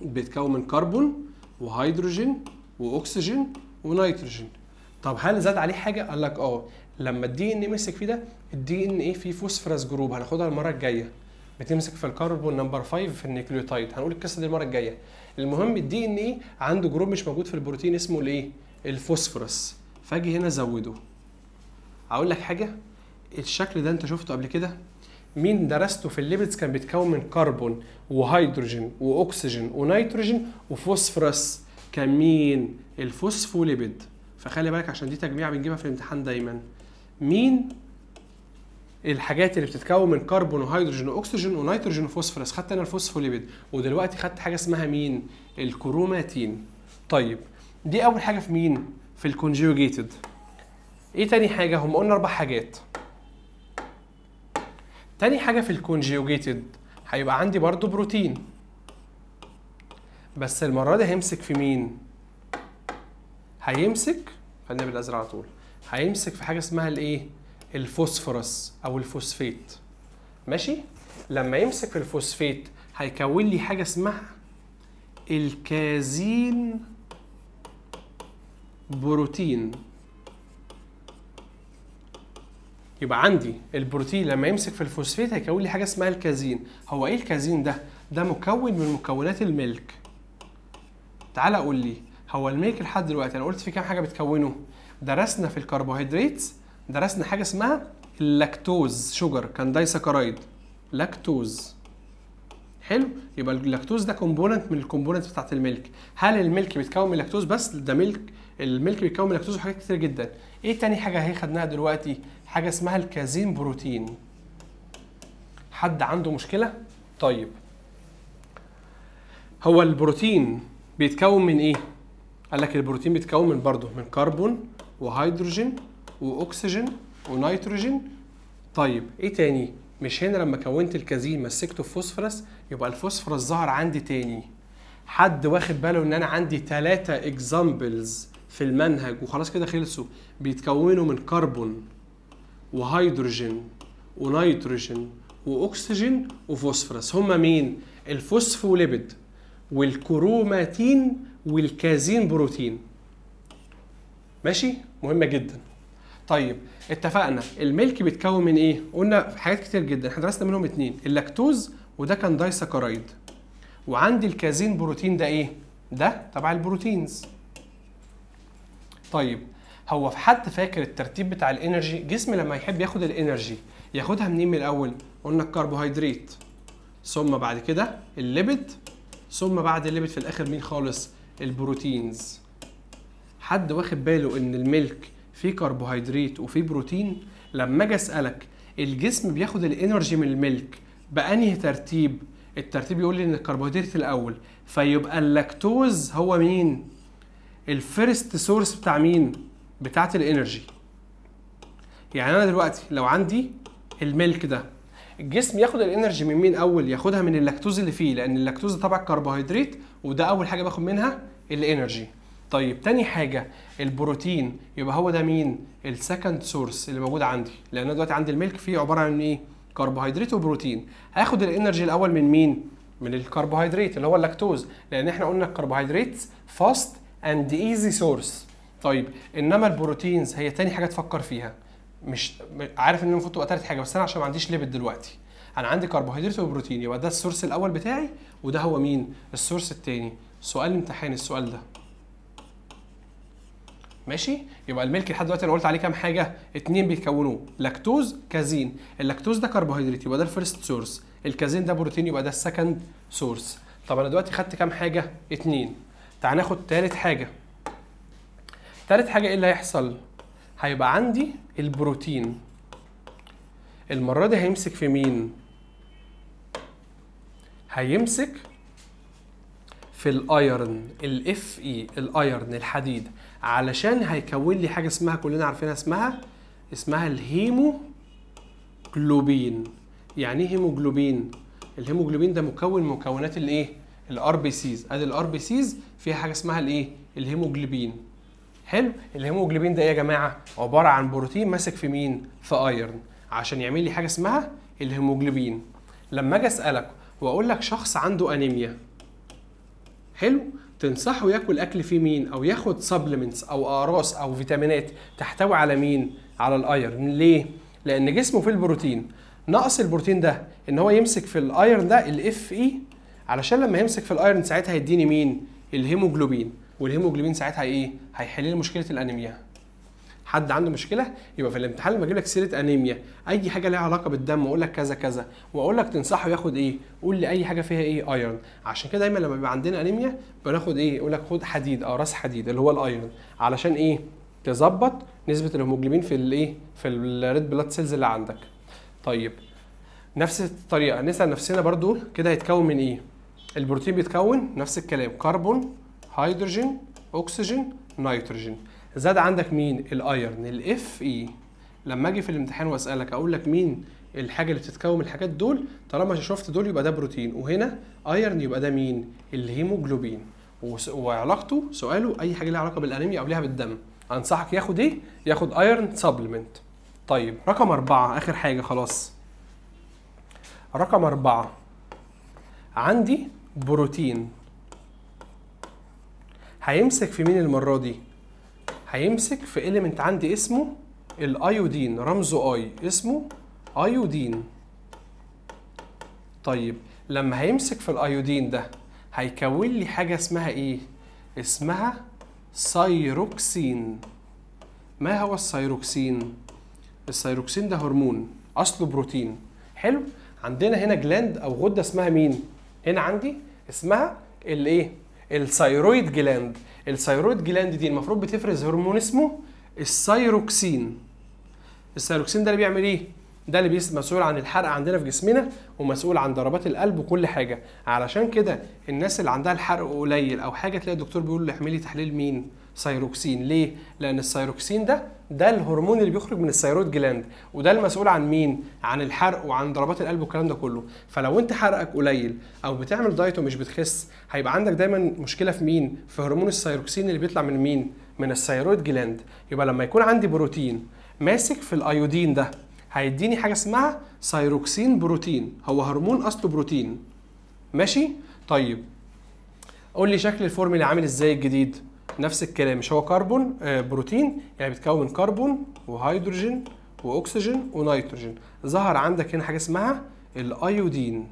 بيتكون من كربون وهيدروجين واكسجين ونيتروجين طب هل زاد عليه حاجه قال لك اه لما الدي ان ايه مسك فيه ده الدي ان ايه فيه فوسفورس جروب هناخدها المره الجايه بتمسك في الكربون نمبر 5 في النيكليوتايد هنقول القصه دي المره الجايه المهم الدي ان ايه عنده جروب مش موجود في البروتين اسمه الايه الفوسفورس فاجي هنا ازوده اقول لك حاجه الشكل ده انت شفته قبل كده مين درسته في الليبيدز كان بيتكون من كربون وهيدروجين واكسجين ونيتروجين وفوسفورس كمين الفوسفوليبيد فخلي بالك عشان دي تجميع بنجيبها في الامتحان دايما مين الحاجات اللي بتتكون من كربون وهيدروجين واكسجين ونيتروجين وفوسفورس خدت انا الفوسفوليبيد ودلوقتي خدت حاجه اسمها مين الكروماتين طيب دي اول حاجه في مين في الكونجوجيتد ايه تاني حاجه هم قلنا اربع حاجات تاني حاجه في الكونجوجيتد هيبقى عندي برضو بروتين بس المره دي هيمسك في مين هيمسك خلينا بالازرق على طول هيمسك في حاجه اسمها الايه الفوسفورس او الفوسفيت ماشي لما يمسك في الفوسفيت هيكون لي حاجه اسمها الكازين بروتين يبقى عندي البروتين لما يمسك في الفوسفيت هيكون لي حاجه اسمها الكازين هو ايه الكازين ده ده مكون من مكونات الملك تعالى قول لي هو الميك لحد دلوقتي انا قلت في كام حاجه بتكونه درسنا في الكربوهيدرات درسنا حاجه اسمها اللاكتوز شوجر كان سكرايد لاكتوز حلو يبقى اللاكتوز ده كومبوننت من الكومبوننت بتاعت الملك هل الملك بيتكون من لاكتوز بس ده ملك الملك بيتكون من لاكتوز وحاجات كتير جدا ايه تاني حاجه هي خدناها دلوقتي حاجه اسمها الكازين بروتين حد عنده مشكله طيب هو البروتين بيتكون من ايه قال لك البروتين بيتكون من برضه من كربون وهيدروجين واكسجين ونيتروجين طيب ايه تاني مش هنا لما كونت الكازين مسكته في يبقى الفوسفرس ظهر عندي تاني حد واخد باله ان انا عندي ثلاثة اكزامبلز في المنهج وخلاص كده خلصوا بيتكونوا من كربون وهيدروجين ونيتروجين واكسجين وفوسفرس هما مين الفوسفوليبيد والكروماتين والكازين بروتين ماشي مهمه جدا طيب اتفقنا الملك بيتكون من ايه قلنا حاجات كتير جدا احنا درسنا منهم اتنين اللاكتوز وده كان دايسكرايد وعندي الكازين بروتين ده ايه ده تبع البروتينز طيب هو في حد فاكر الترتيب بتاع الانرجي جسم لما يحب ياخد الانرجي ياخدها منين من الاول قلنا الكربوهيدرات ثم بعد كده الليبيد ثم بعد الليبت في الاخر مين خالص البروتينز حد واخد باله ان الملك فيه كربوهيدرات وفيه بروتين لما اجي اسالك الجسم بياخد الانرجي من الملك بانهي ترتيب الترتيب يقول لي ان الكربوهيدرات الاول فيبقى اللاكتوز هو مين الفيرست سورس بتاع مين بتاعه الانرجي يعني انا دلوقتي لو عندي الملك ده الجسم ياخد الانرجي من مين اول ياخدها من اللاكتوز اللي فيه لان اللاكتوز ده تبع الكربوهيدرات وده اول حاجه باخد منها الانرجي طيب تاني حاجة البروتين يبقى هو ده مين؟ السكند سورس اللي موجود عندي لأن أنا دلوقتي عندي الميلك فيه عبارة عن إيه؟ كربوهيدرات وبروتين هاخد الانرجي الأول من مين؟ من الكربوهيدرات اللي هو اللاكتوز لأن إحنا قلنا الكربوهيدرات فاست أند إيزي سورس طيب إنما البروتينز هي تاني حاجة تفكر فيها مش عارف ان المفروض تبقى تالت حاجه بس انا عشان ما عنديش ليبت دلوقتي انا عندي كربوهيدرات وبروتين يبقى ده السورس الاول بتاعي وده هو مين السورس الثاني سؤال امتحان السؤال ده ماشي يبقى الملك لحد دلوقتي انا قلت عليه كام حاجه اتنين بيكونوه لاكتوز كازين اللاكتوز ده كربوهيدرات يبقى ده الفيرست سورس الكازين ده بروتين يبقى ده السكند سورس طب انا دلوقتي خدت كام حاجه اتنين تعال ناخد تالت حاجه تالت حاجه ايه اللي هيحصل هيبقى عندي البروتين المرة دي هيمسك في مين؟ هيمسك في الايرن الاف اي الايرن الحديد علشان هيكون لي حاجه اسمها كلنا عارفينها اسمها اسمها الهيموجلوبين يعني ايه هيموجلوبين الهيموجلوبين ده مكون مكونات الايه الار بي سيز ادي الار بي سيز فيها حاجه اسمها الايه الهيموجلوبين حلو الهيموجلوبين ده ايه يا جماعه عباره عن بروتين ماسك في مين في ايرن عشان يعمل لي حاجه اسمها الهيموجلوبين لما اجي اسالك واقول لك شخص عنده انيميا حلو تنصحه ياكل اكل فيه مين او ياخد سبلمنتس او اقراص او فيتامينات تحتوي على مين على الايرن ليه لان جسمه فيه البروتين نقص البروتين ده ان هو يمسك في الايرن ده الاف اي علشان لما يمسك في الايرن ساعتها يديني مين الهيموجلوبين والهيموجلوبين ساعتها ايه هيحل لي مشكله الانيميا حد عنده مشكله يبقى في الامتحان لما اجيب لك سيره انيميا اي حاجه ليها علاقه بالدم واقول لك كذا كذا واقول لك تنصحه ياخد ايه قول لي اي حاجه فيها ايه ايرون عشان كده دايما لما بيبقى عندنا انيميا بناخد ايه يقول لك خد حديد او آه، راس حديد اللي هو الايرون علشان ايه تظبط نسبه الهيموجلوبين في الايه في الريد بلاد سيلز اللي عندك طيب نفس الطريقه نسال نفسنا برده كده هيتكون من ايه البروتين بيتكون نفس الكلام كربون هيدروجين اكسجين نيتروجين زاد عندك مين الايرن الاف اي لما اجي في الامتحان واسالك اقول لك مين الحاجه اللي بتتكون من الحاجات دول طالما شفت دول يبقى ده بروتين وهنا ايرن يبقى ده مين الهيموجلوبين وعلاقته سؤاله اي حاجه ليها علاقه بالانيميا او ليها بالدم انصحك ياخد ايه ياخد ايرن سبلمنت طيب رقم أربعة آخر حاجة خلاص رقم أربعة عندي بروتين هيمسك في مين المره دي هيمسك في ايليمنت عندي اسمه الايودين رمزه اي اسمه ايودين طيب لما هيمسك في الايودين ده هيكون لي حاجه اسمها ايه اسمها سيروكسين ما هو السيروكسين السيروكسين ده هرمون اصله بروتين حلو عندنا هنا جلاند او غده اسمها مين هنا عندي اسمها الايه الثايرويد جلاند الثايرويد جلاند دي المفروض بتفرز هرمون اسمه الثايروكسين الثايروكسين ده اللي بيعمل ايه ده اللي مسؤول عن الحرق عندنا في جسمنا ومسؤول عن ضربات القلب وكل حاجه علشان كده الناس اللي عندها الحرق قليل او حاجه تلاقي الدكتور بيقول له اعملي تحليل مين سيروكسين ليه؟ لأن السيروكسين ده ده الهرمون اللي بيخرج من الثيرويد جلاند وده المسؤول عن مين؟ عن الحرق وعن ضربات القلب والكلام ده كله، فلو انت حرقك قليل او بتعمل دايت ومش بتخس هيبقى عندك دايما مشكله في مين؟ في هرمون الثيروكسين اللي بيطلع من مين؟ من الثيرويد جلاند، يبقى لما يكون عندي بروتين ماسك في الايودين ده هيديني حاجه اسمها ثيروكسين بروتين، هو هرمون اصله بروتين. ماشي؟ طيب قول لي شكل الفورميلا عامل ازاي الجديد؟ نفس الكلام مش هو كربون آه، بروتين يعني من كربون وهيدروجين واكسجين ونيتروجين ظهر عندك هنا حاجه اسمها الايودين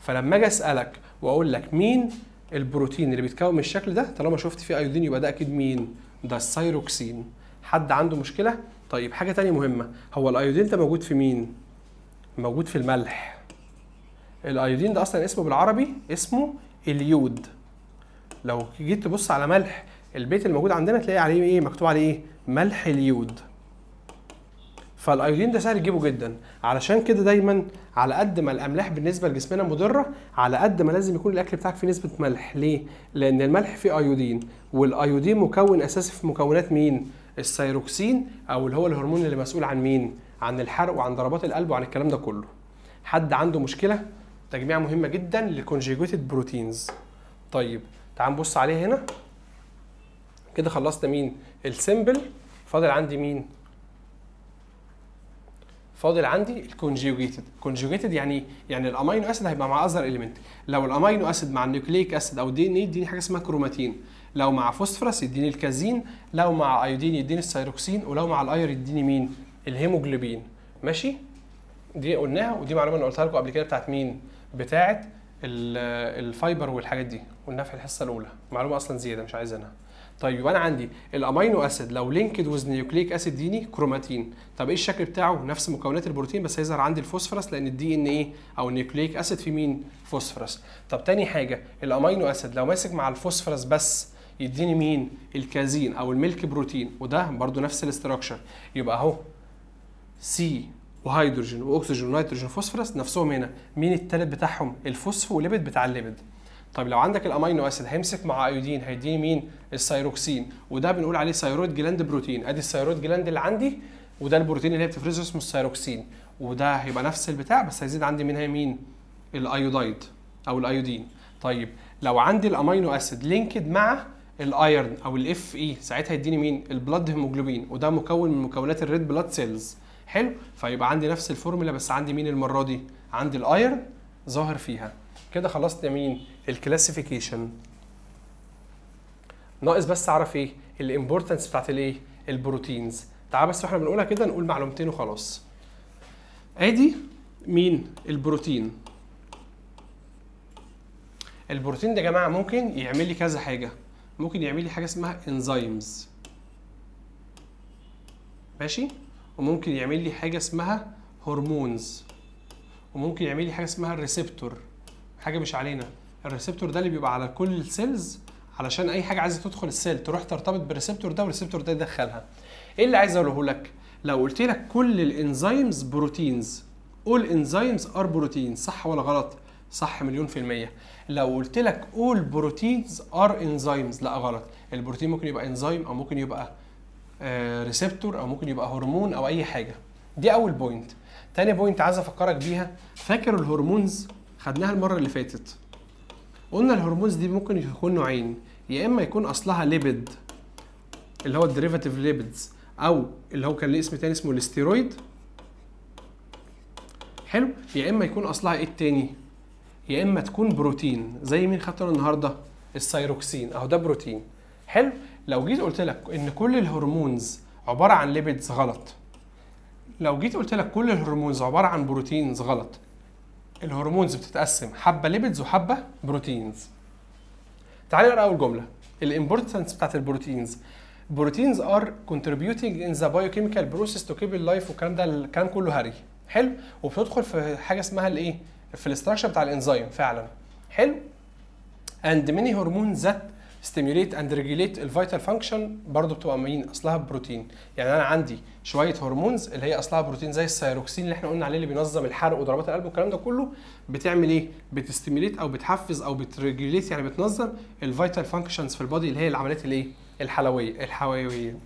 فلما اجي اسالك واقول لك مين البروتين اللي بيتكون من الشكل ده طالما شفت فيه ايودين يبقى ده اكيد مين ده السيروكسين حد عنده مشكله طيب حاجه تانية مهمه هو الايودين ده موجود في مين موجود في الملح الايودين ده اصلا اسمه بالعربي اسمه اليود لو جيت تبص على ملح البيت الموجود عندنا تلاقي عليه ايه مكتوب عليه ايه ملح اليود فالايودين ده سهل تجيبه جدا علشان كده دايما على قد ما الاملاح بالنسبه لجسمنا مضره على قد ما لازم يكون الاكل بتاعك فيه نسبه ملح ليه لان الملح فيه ايودين والايودين مكون اساسي في مكونات مين السيروكسين او اللي هو الهرمون اللي مسؤول عن مين عن الحرق وعن ضربات القلب وعن الكلام ده كله حد عنده مشكله تجميع مهمه جدا لكونجيجوتد بروتينز طيب تعال نبص عليه هنا كده خلصت مين السمبل فاضل عندي مين فاضل عندي الكونجيوجيتد كونجيوجيتد يعني يعني الامينو اسيد هيبقى مع اذر اليمنت لو الامينو اسيد مع النيوكليك اسيد او دي ان اي يديني حاجه اسمها كروماتين لو مع فوسفراس يديني الكازين لو مع ايودين يديني السيروكسين ولو مع الاير يديني مين الهيموجلوبين ماشي دي قلناها ودي معلومه انا قلتها لكم قبل كده بتاعت مين بتاعت الفايبر والحاجات دي قلناها في الحصه الاولى معلومه اصلا زياده مش عايزينها طيب يبقى انا عندي الامينو اسيد لو لينكد وذ نيوكليك اسيد ديني كروماتين طب ايه الشكل بتاعه نفس مكونات البروتين بس هيظهر عندي الفوسفورس لان الدي ان ايه او النيوكليك اسيد في مين فوسفورس طب تاني حاجه الامينو اسيد لو ماسك مع الفوسفورس بس يديني مين الكازين او الميلك بروتين وده برضو نفس الاستراكشر يبقى اهو سي وهيدروجين واكسجين ونيتروجين وفوسفورس نفسهم هنا مين التالت بتاعهم الفوسفو والليبيد بتاع الليبيد طيب لو عندك الامينو اسيد هيمسك مع ايودين هيديني مين السيروكسين وده بنقول عليه ثيرويد جلاند بروتين ادي الثيرويد جلاند اللي عندي وده البروتين اللي هي بتفرزه اسمه الثيروكسين وده هيبقى نفس البتاع بس هيزيد عندي منها مين الايودايد او الايودين طيب لو عندي الامينو اسيد لينكد مع الايرن او الاف اي ساعتها يديني مين البلاد هيموجلوبين وده مكون من مكونات الريد بلاد سيلز حلو فيبقى عندي نفس الفورمولا بس عندي مين المره دي عندي الايرن ظاهر فيها كده خلصت يا مين الكلاسيفيكيشن ناقص بس اعرف ايه الامبورتنس بتاعت الايه البروتينز تعال بس واحنا بنقولها كده نقول معلومتين وخلاص ادي مين البروتين البروتين ده يا جماعه ممكن يعمل لي كذا حاجه ممكن يعمل لي حاجه اسمها انزيمز ماشي وممكن يعمل لي حاجه اسمها هرمونز وممكن يعمل لي حاجه اسمها الريسبتور حاجه مش علينا الريسبتور ده اللي بيبقى على كل السيلز علشان اي حاجه عايزه تدخل السيل تروح ترتبط بالريسبتور ده والريسبتور ده يدخلها ايه اللي عايز اقوله لك لو قلت لك كل الانزيمز بروتينز all انزيمز ار بروتين صح ولا غلط صح مليون في المية لو قلت لك all proteins are enzymes لا غلط البروتين ممكن يبقى انزيم او ممكن يبقى ريسبتور آه، او ممكن يبقى هرمون او اي حاجه دي اول بوينت تاني بوينت عايز افكرك بيها فاكر الهرمونز خدناها المره اللي فاتت قلنا الهرمونز دي ممكن يكون نوعين يا اما يكون اصلها ليبيد اللي هو الديريفاتيف ليبيدز او اللي هو كان ليه اسم تاني اسمه الاستيرويد حلو يا اما يكون اصلها ايه التاني يا اما تكون بروتين زي مين خدته النهارده السيروكسين اهو ده بروتين حلو لو جيت قلت لك ان كل الهرمونز عباره عن ليبيدز غلط لو جيت قلت لك كل الهرمونز عباره عن بروتينز غلط الهرمونز بتتقسم حبه ليبيدز وحبه بروتينز تعالى نقرا اول جمله الامبورتنس بتاعت البروتينز بروتينز ار contributing ذا the biochemical بروسيس تو كيب اللايف والكلام ده الكلام كله هري حلو وبتدخل في حاجه اسمها الايه في الاستراكشر بتاع الانزيم فعلا حلو اند ميني هرمونز ذات ستيميوليت اند ريجيليت الفيتال فانكشن برضه بتبقى مين اصلها بروتين يعني انا عندي شويه هرمونز اللي هي اصلها بروتين زي السيروكسين اللي احنا قلنا عليه اللي بينظم الحرق وضربات القلب والكلام ده كله بتعمل ايه بتستيميوليت او بتحفز او بتريجيليت يعني بتنظم الفيتال فانكشنز في البودي اللي هي العمليات الايه الحلويه الحيويه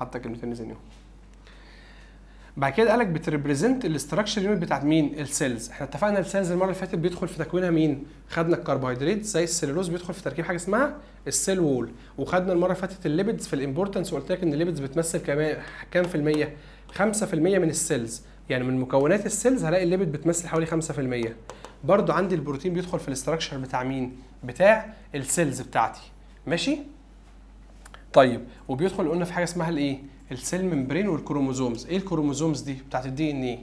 حتى كلمتين زيهم بعد كده قالك بتريبريزنت الاستراكشر يونت بتاعت مين السيلز احنا اتفقنا السيلز المره اللي فاتت بيدخل في تكوينها مين خدنا الكربوهيدرات زي السيلولوز بيدخل في تركيب حاجه اسمها السيل وول وخدنا المره اللي فاتت الليبيدز في الامبورتنس وقلت لك ان الليبيدز بتمثل كم كام في الميه 5% من السيلز يعني من مكونات السيلز هلاقي الليبيد بتمثل حوالي 5% برضو عندي البروتين بيدخل في الاستراكشر بتاع مين بتاع السيلز بتاعتي ماشي طيب وبيدخل قلنا في حاجه اسمها الايه السيل ممبرين والكروموزومز ايه الكروموزومز دي بتاعت الدي ان ايه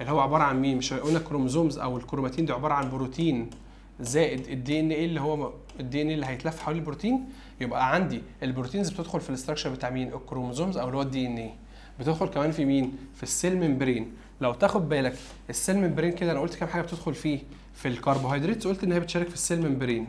اللي هو عباره عن مين مش قلنا الكروموزومز كروموزومز او الكروماتين دي عباره عن بروتين زائد الدي ان ايه اللي هو الدي ان ايه اللي هيتلف حول البروتين يبقى عندي البروتينز بتدخل في الاستراكشر بتاع مين الكروموزومز او اللي هو الدي ان ايه بتدخل كمان في مين في السيل ممبرين لو تاخد بالك السيل ممبرين كده انا قلت كام حاجه بتدخل فيه في الكربوهيدرات قلت ان هي بتشارك في السيل ممبرين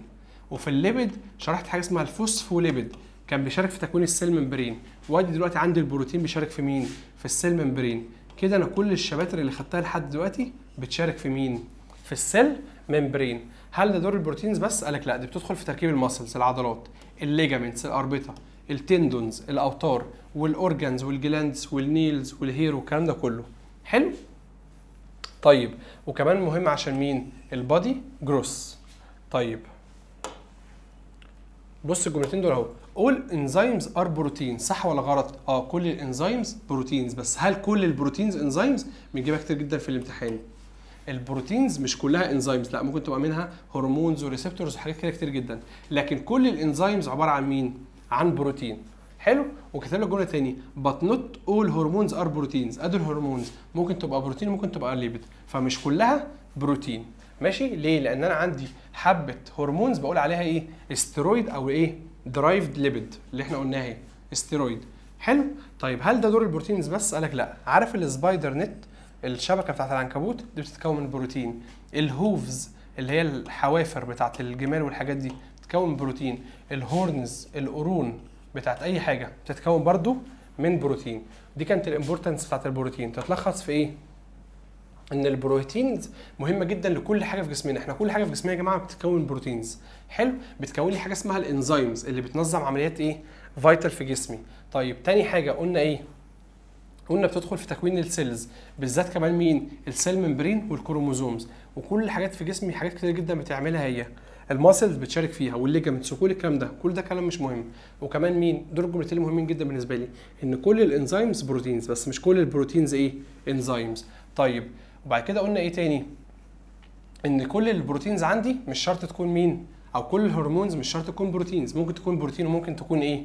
وفي الليبيد شرحت حاجه اسمها الفوسفوليبيد كان بيشارك في تكوين السيل ممبرين وادي دلوقتي عندي البروتين بيشارك في مين في السيل ممبرين كده انا كل الشباتر اللي خدتها لحد دلوقتي بتشارك في مين في السيل ممبرين هل ده دور البروتينز بس قالك لا دي بتدخل في تركيب الماسلز العضلات الليجامنتس الاربطه التندونز الاوتار والاورجانز والجلاندز والنيلز والهير والكلام ده كله حلو طيب وكمان مهم عشان مين البادي جروس طيب بص الجملتين دول اهو all enzymes are proteins صح ولا غلط؟ اه كل الانزيمز بروتينز بس هل كل البروتينز انزيمز؟ بنجيبها كتير جدا في الامتحان. البروتينز مش كلها انزيمز لا ممكن تبقى منها هرمونز وريسبتورز وحاجات كده كتير جدا لكن كل الانزيمز عباره عن مين؟ عن بروتين. حلو وكتب لك جمله تاني but not all hormones are proteins ادي الهرمونز ممكن تبقى بروتين ممكن تبقى ليبيد فمش كلها بروتين ماشي ليه لان انا عندي حبه هرمونز بقول عليها ايه استرويد او ايه درايفد ليبيد اللي احنا قلناها اهي استيرويد حلو طيب هل ده دور البروتينز بس قالك لا عارف السبايدر نت الشبكه بتاعت العنكبوت دي بتتكون من بروتين الهوفز اللي هي الحوافر بتاعت الجمال والحاجات دي بتتكون من بروتين الهورنز القرون بتاعت اي حاجه بتتكون برضو من بروتين دي كانت الامبورتنس بتاعت البروتين تتلخص في ايه ان البروتينز مهمه جدا لكل حاجه في جسمنا احنا كل حاجه في جسمنا يا جماعه بتتكون بروتينز حلو بتكون لي حاجه اسمها الانزيمز اللي بتنظم عمليات ايه فايتال في جسمي طيب تاني حاجه قلنا ايه قلنا بتدخل في تكوين السيلز بالذات كمان مين السيل ممبرين والكروموزومز وكل الحاجات في جسمي حاجات كتير جدا بتعملها هي الماسلز بتشارك فيها والليجمنتس وكل الكلام ده كل ده كلام مش مهم وكمان مين دول الجملتين مهمين جدا بالنسبه لي ان كل الانزيمز بروتينز بس مش كل البروتينز ايه انزيمز طيب وبعد كده قلنا ايه تاني ان كل البروتينز عندي مش شرط تكون مين او كل الهرمونز مش شرط تكون بروتينز ممكن تكون بروتين وممكن تكون ايه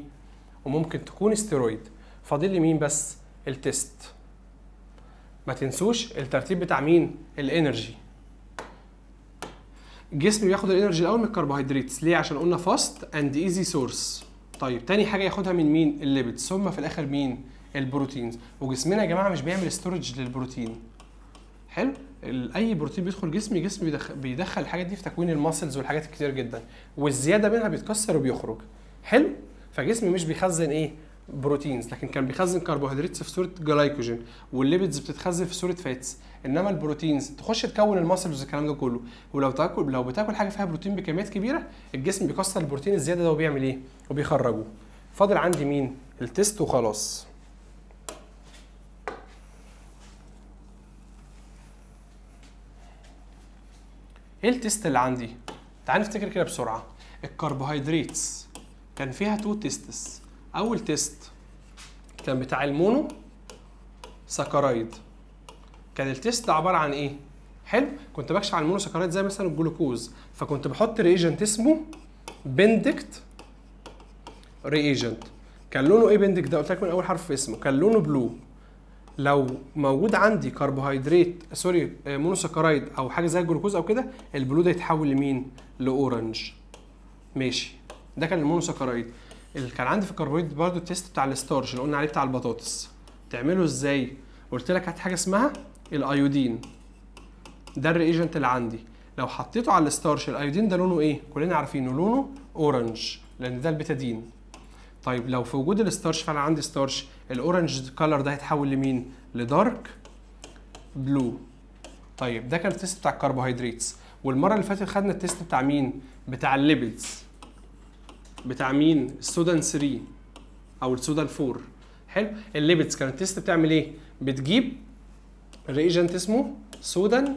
وممكن تكون استيرويد فاضل لي مين بس التست ما تنسوش الترتيب بتاع مين الانرجي الجسم بياخد الانرجي الاول من الكربوهيدرات ليه عشان قلنا فاست اند ايزي سورس طيب تاني حاجه ياخدها من مين الليبيدز ثم في الاخر مين البروتينز وجسمنا يا جماعه مش بيعمل ستورج للبروتين حلو اي بروتين بيدخل جسمي جسمي بيدخل, بيدخل الحاجات دي في تكوين الماسلز والحاجات الكتير جدا والزياده منها بيتكسر وبيخرج حلو فجسمي مش بيخزن ايه بروتينز لكن كان بيخزن كربوهيدرات في صوره جلايكوجين والليبيدز بتتخزن في صوره فاتس انما البروتينز تخش تكون الماسلز والكلام ده كله ولو تاكل لو بتاكل حاجه فيها بروتين بكميات كبيره الجسم بيكسر البروتين الزياده ده وبيعمل ايه وبيخرجه فاضل عندي مين التست وخلاص ايه التيست اللي عندي تعال نفتكر كده بسرعه الكربوهيدرات كان فيها تو تيستس اول تيست كان بتاع المونو سكرايد كان التيست عباره عن ايه حلو كنت بكشف على المونو سكرايد زي مثلا الجلوكوز فكنت بحط ريجنت اسمه بندكت ريجنت كان لونه ايه بندكت ده قلت لك من اول حرف في اسمه كان لونه بلو لو موجود عندي كربوهيدرات سوري آه، مونوساكرايد او حاجه زي الجلوكوز او كده البلو ده يتحول لمين لاورنج ماشي ده كان المونوساكرايد اللي كان عندي في الكربوهيدرات برضو التيست بتاع الستارش اللي قلنا عليه بتاع البطاطس تعمله ازاي قلت لك هات حاجه اسمها الايودين ده الريجنت اللي عندي لو حطيته على الستارش الايودين ده لونه ايه كلنا عارفينه لونه اورنج لان ده البيتادين طيب لو في وجود الستارش فانا عندي ستارش الاورنج كلر ده هيتحول لمين لدارك بلو طيب ده كان التيست بتاع الكربوهيدرات والمره اللي فاتت خدنا التيست بتاع مين بتاع الليبلز بتاع مين السودان 3 او السودان 4 حلو الليبلز كان التيست بتعمل ايه بتجيب ريجنت اسمه سودان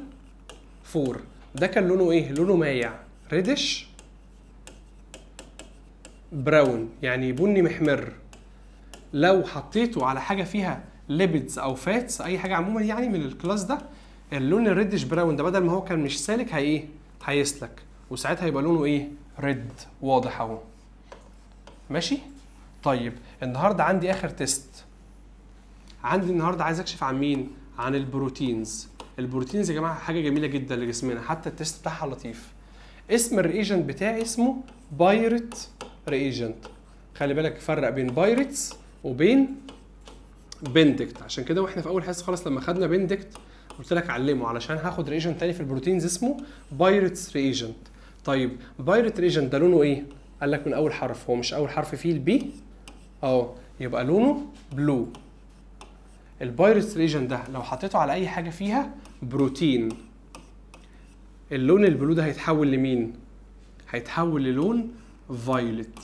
4 ده كان لونه ايه لونه مايع ريدش براون يعني بني محمر لو حطيته على حاجه فيها ليبيدز او فاتس اي حاجه عموما يعني من الكلاس ده اللون الريدش براون ده بدل ما هو كان مش سالك هي ايه هيسلك وساعتها يبقى لونه ايه ريد واضح اهو ماشي طيب النهارده عندي اخر تيست عندي النهارده عايز اكشف عن مين عن البروتينز البروتينز يا جماعه حاجه جميله جدا لجسمنا حتى التيست بتاعها لطيف اسم الريجنت بتاعي اسمه بايرت ايجنت خلي بالك فرق بين بايرتس وبين بندكت عشان كده واحنا في اول حصه خالص لما خدنا بندكت قلت لك علمه علشان هاخد ريجنت تاني في البروتينز اسمه بايرتس ريجنت طيب بايرت ريجنت ده لونه ايه قال لك من اول حرف هو مش اول حرف فيه البي اه يبقى لونه بلو البايرتس ريجنت ده لو حطيته على اي حاجه فيها بروتين اللون البلو ده هيتحول لمين هيتحول للون فايلت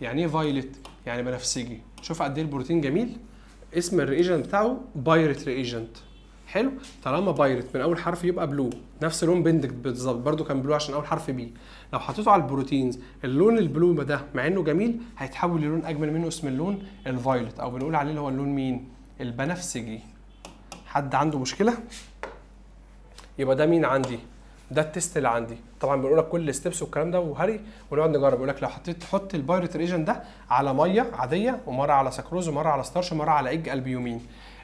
يعني ايه فايلت يعني بنفسجي شوف قد ايه البروتين جميل اسم الريجنت بتاعه بايرت ريجنت حلو طالما بايرت من اول حرف يبقى بلو نفس لون بندكت بالظبط برده كان بلو عشان اول حرف بي لو حطيته على البروتينز اللون البلو ده مع انه جميل هيتحول للون اجمل منه اسم اللون الفايلت او بنقول عليه اللي هو اللون مين البنفسجي حد عنده مشكله يبقى ده مين عندي ده التيست اللي عندي طبعا بنقول لك كل الستبس والكلام ده وهري ونقعد نجرب يقول لك لو حطيت تحط البايرت ريجن ده على ميه عاديه ومره على سكروز ومره على ستارش ومره على ايج البيومين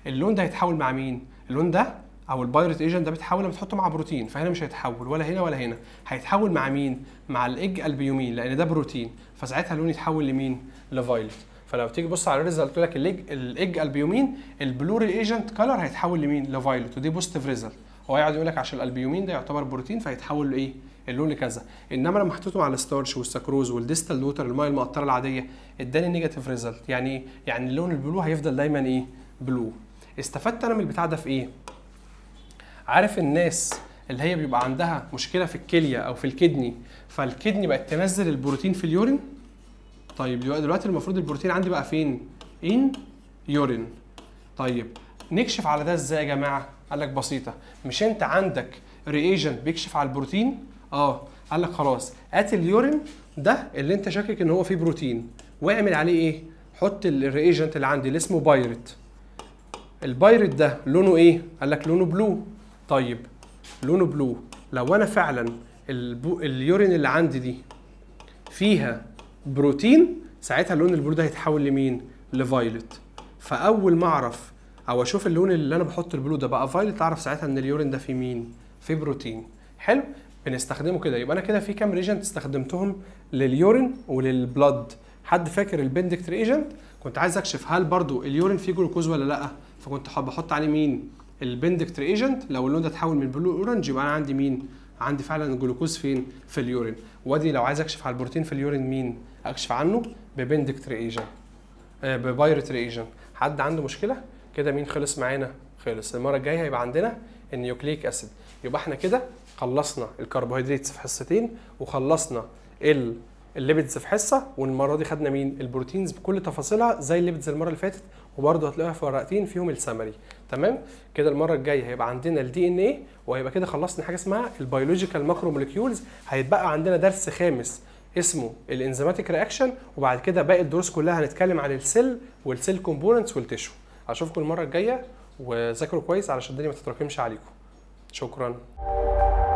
اللون ده هيتحول مع مين اللون ده او البايرت ايجنت ده بيتحول لما تحطه مع بروتين فهنا مش هيتحول ولا هنا ولا هنا هيتحول مع مين مع الايج البيومين لان ده بروتين فساعتها اللون يتحول لمين لفايلت فلو تيجي تبص على الريزلت تقول لك الايج البيومين البلوري ايجنت كلر هيتحول لمين لفايلت ودي بوزيتيف ريزلت هو يقعد يقول لك عشان الالبيومين ده يعتبر بروتين فيتحول لايه؟ اللون لكذا انما لما حطيته على الستارش والسكروز والديستال ووتر المايه المقطره العاديه اداني نيجاتيف ريزلت يعني ايه؟ يعني اللون البلو هيفضل دايما ايه؟ بلو استفدت انا من البتاع ده في ايه؟ عارف الناس اللي هي بيبقى عندها مشكله في الكليه او في الكدني فالكدني بقت تنزل البروتين في اليورين طيب دلوقتي المفروض البروتين عندي بقى فين؟ ان يورين طيب نكشف على ده ازاي يا جماعه؟ قال لك بسيطه مش انت عندك رياجنت بيكشف على البروتين اه قال لك خلاص هات اليورين ده اللي انت شاكك ان هو فيه بروتين واعمل عليه ايه حط الرياجنت اللي عندي اللي اسمه بايرت البايرت ده لونه ايه قال لك لونه بلو طيب لونه بلو لو انا فعلا البو... اليورين اللي عندي دي فيها بروتين ساعتها اللون البلو ده هيتحول لمين لفايلت فاول ما اعرف او اشوف اللون اللي انا بحط البلو ده بقى فايلت اعرف ساعتها ان اليورين ده فيه مين في بروتين حلو بنستخدمه كده يبقى انا كده في كام ريجنت استخدمتهم لليورين وللبلد حد فاكر البندكت ريجنت كنت عايز اكشف هل برضو اليورين فيه جلوكوز ولا لا فكنت بحط عليه مين البندكت ريجنت لو اللون ده اتحول من بلو اورنج يبقى انا عندي مين عندي فعلا الجلوكوز فين في اليورين وادي لو عايز اكشف على البروتين في اليورين مين اكشف عنه ببندكت ريجنت آه، ببايرت ريجنت حد عنده مشكله كده مين خلص معانا خلص المره الجايه هيبقى عندنا النيوكليك اسيد يبقى احنا كده خلصنا الكربوهيدرات في حصتين وخلصنا الليبيدز في حصه والمره دي خدنا مين البروتينز بكل تفاصيلها زي الليبيدز المره اللي فاتت وبرضه هتلاقوها في ورقتين فيهم السمري تمام كده المره الجايه هيبقى عندنا الدي ان ايه وهيبقى كده خلصنا حاجه اسمها البيولوجيكال ماكرو موليكيولز هيتبقى عندنا درس خامس اسمه الانزيماتيك رياكشن وبعد كده باقي الدروس كلها هنتكلم عن السيل والسيل كومبوننتس والتشو اشوفكم المره الجايه وذاكروا كويس علشان الدنيا ما تتراكمش عليكم شكرا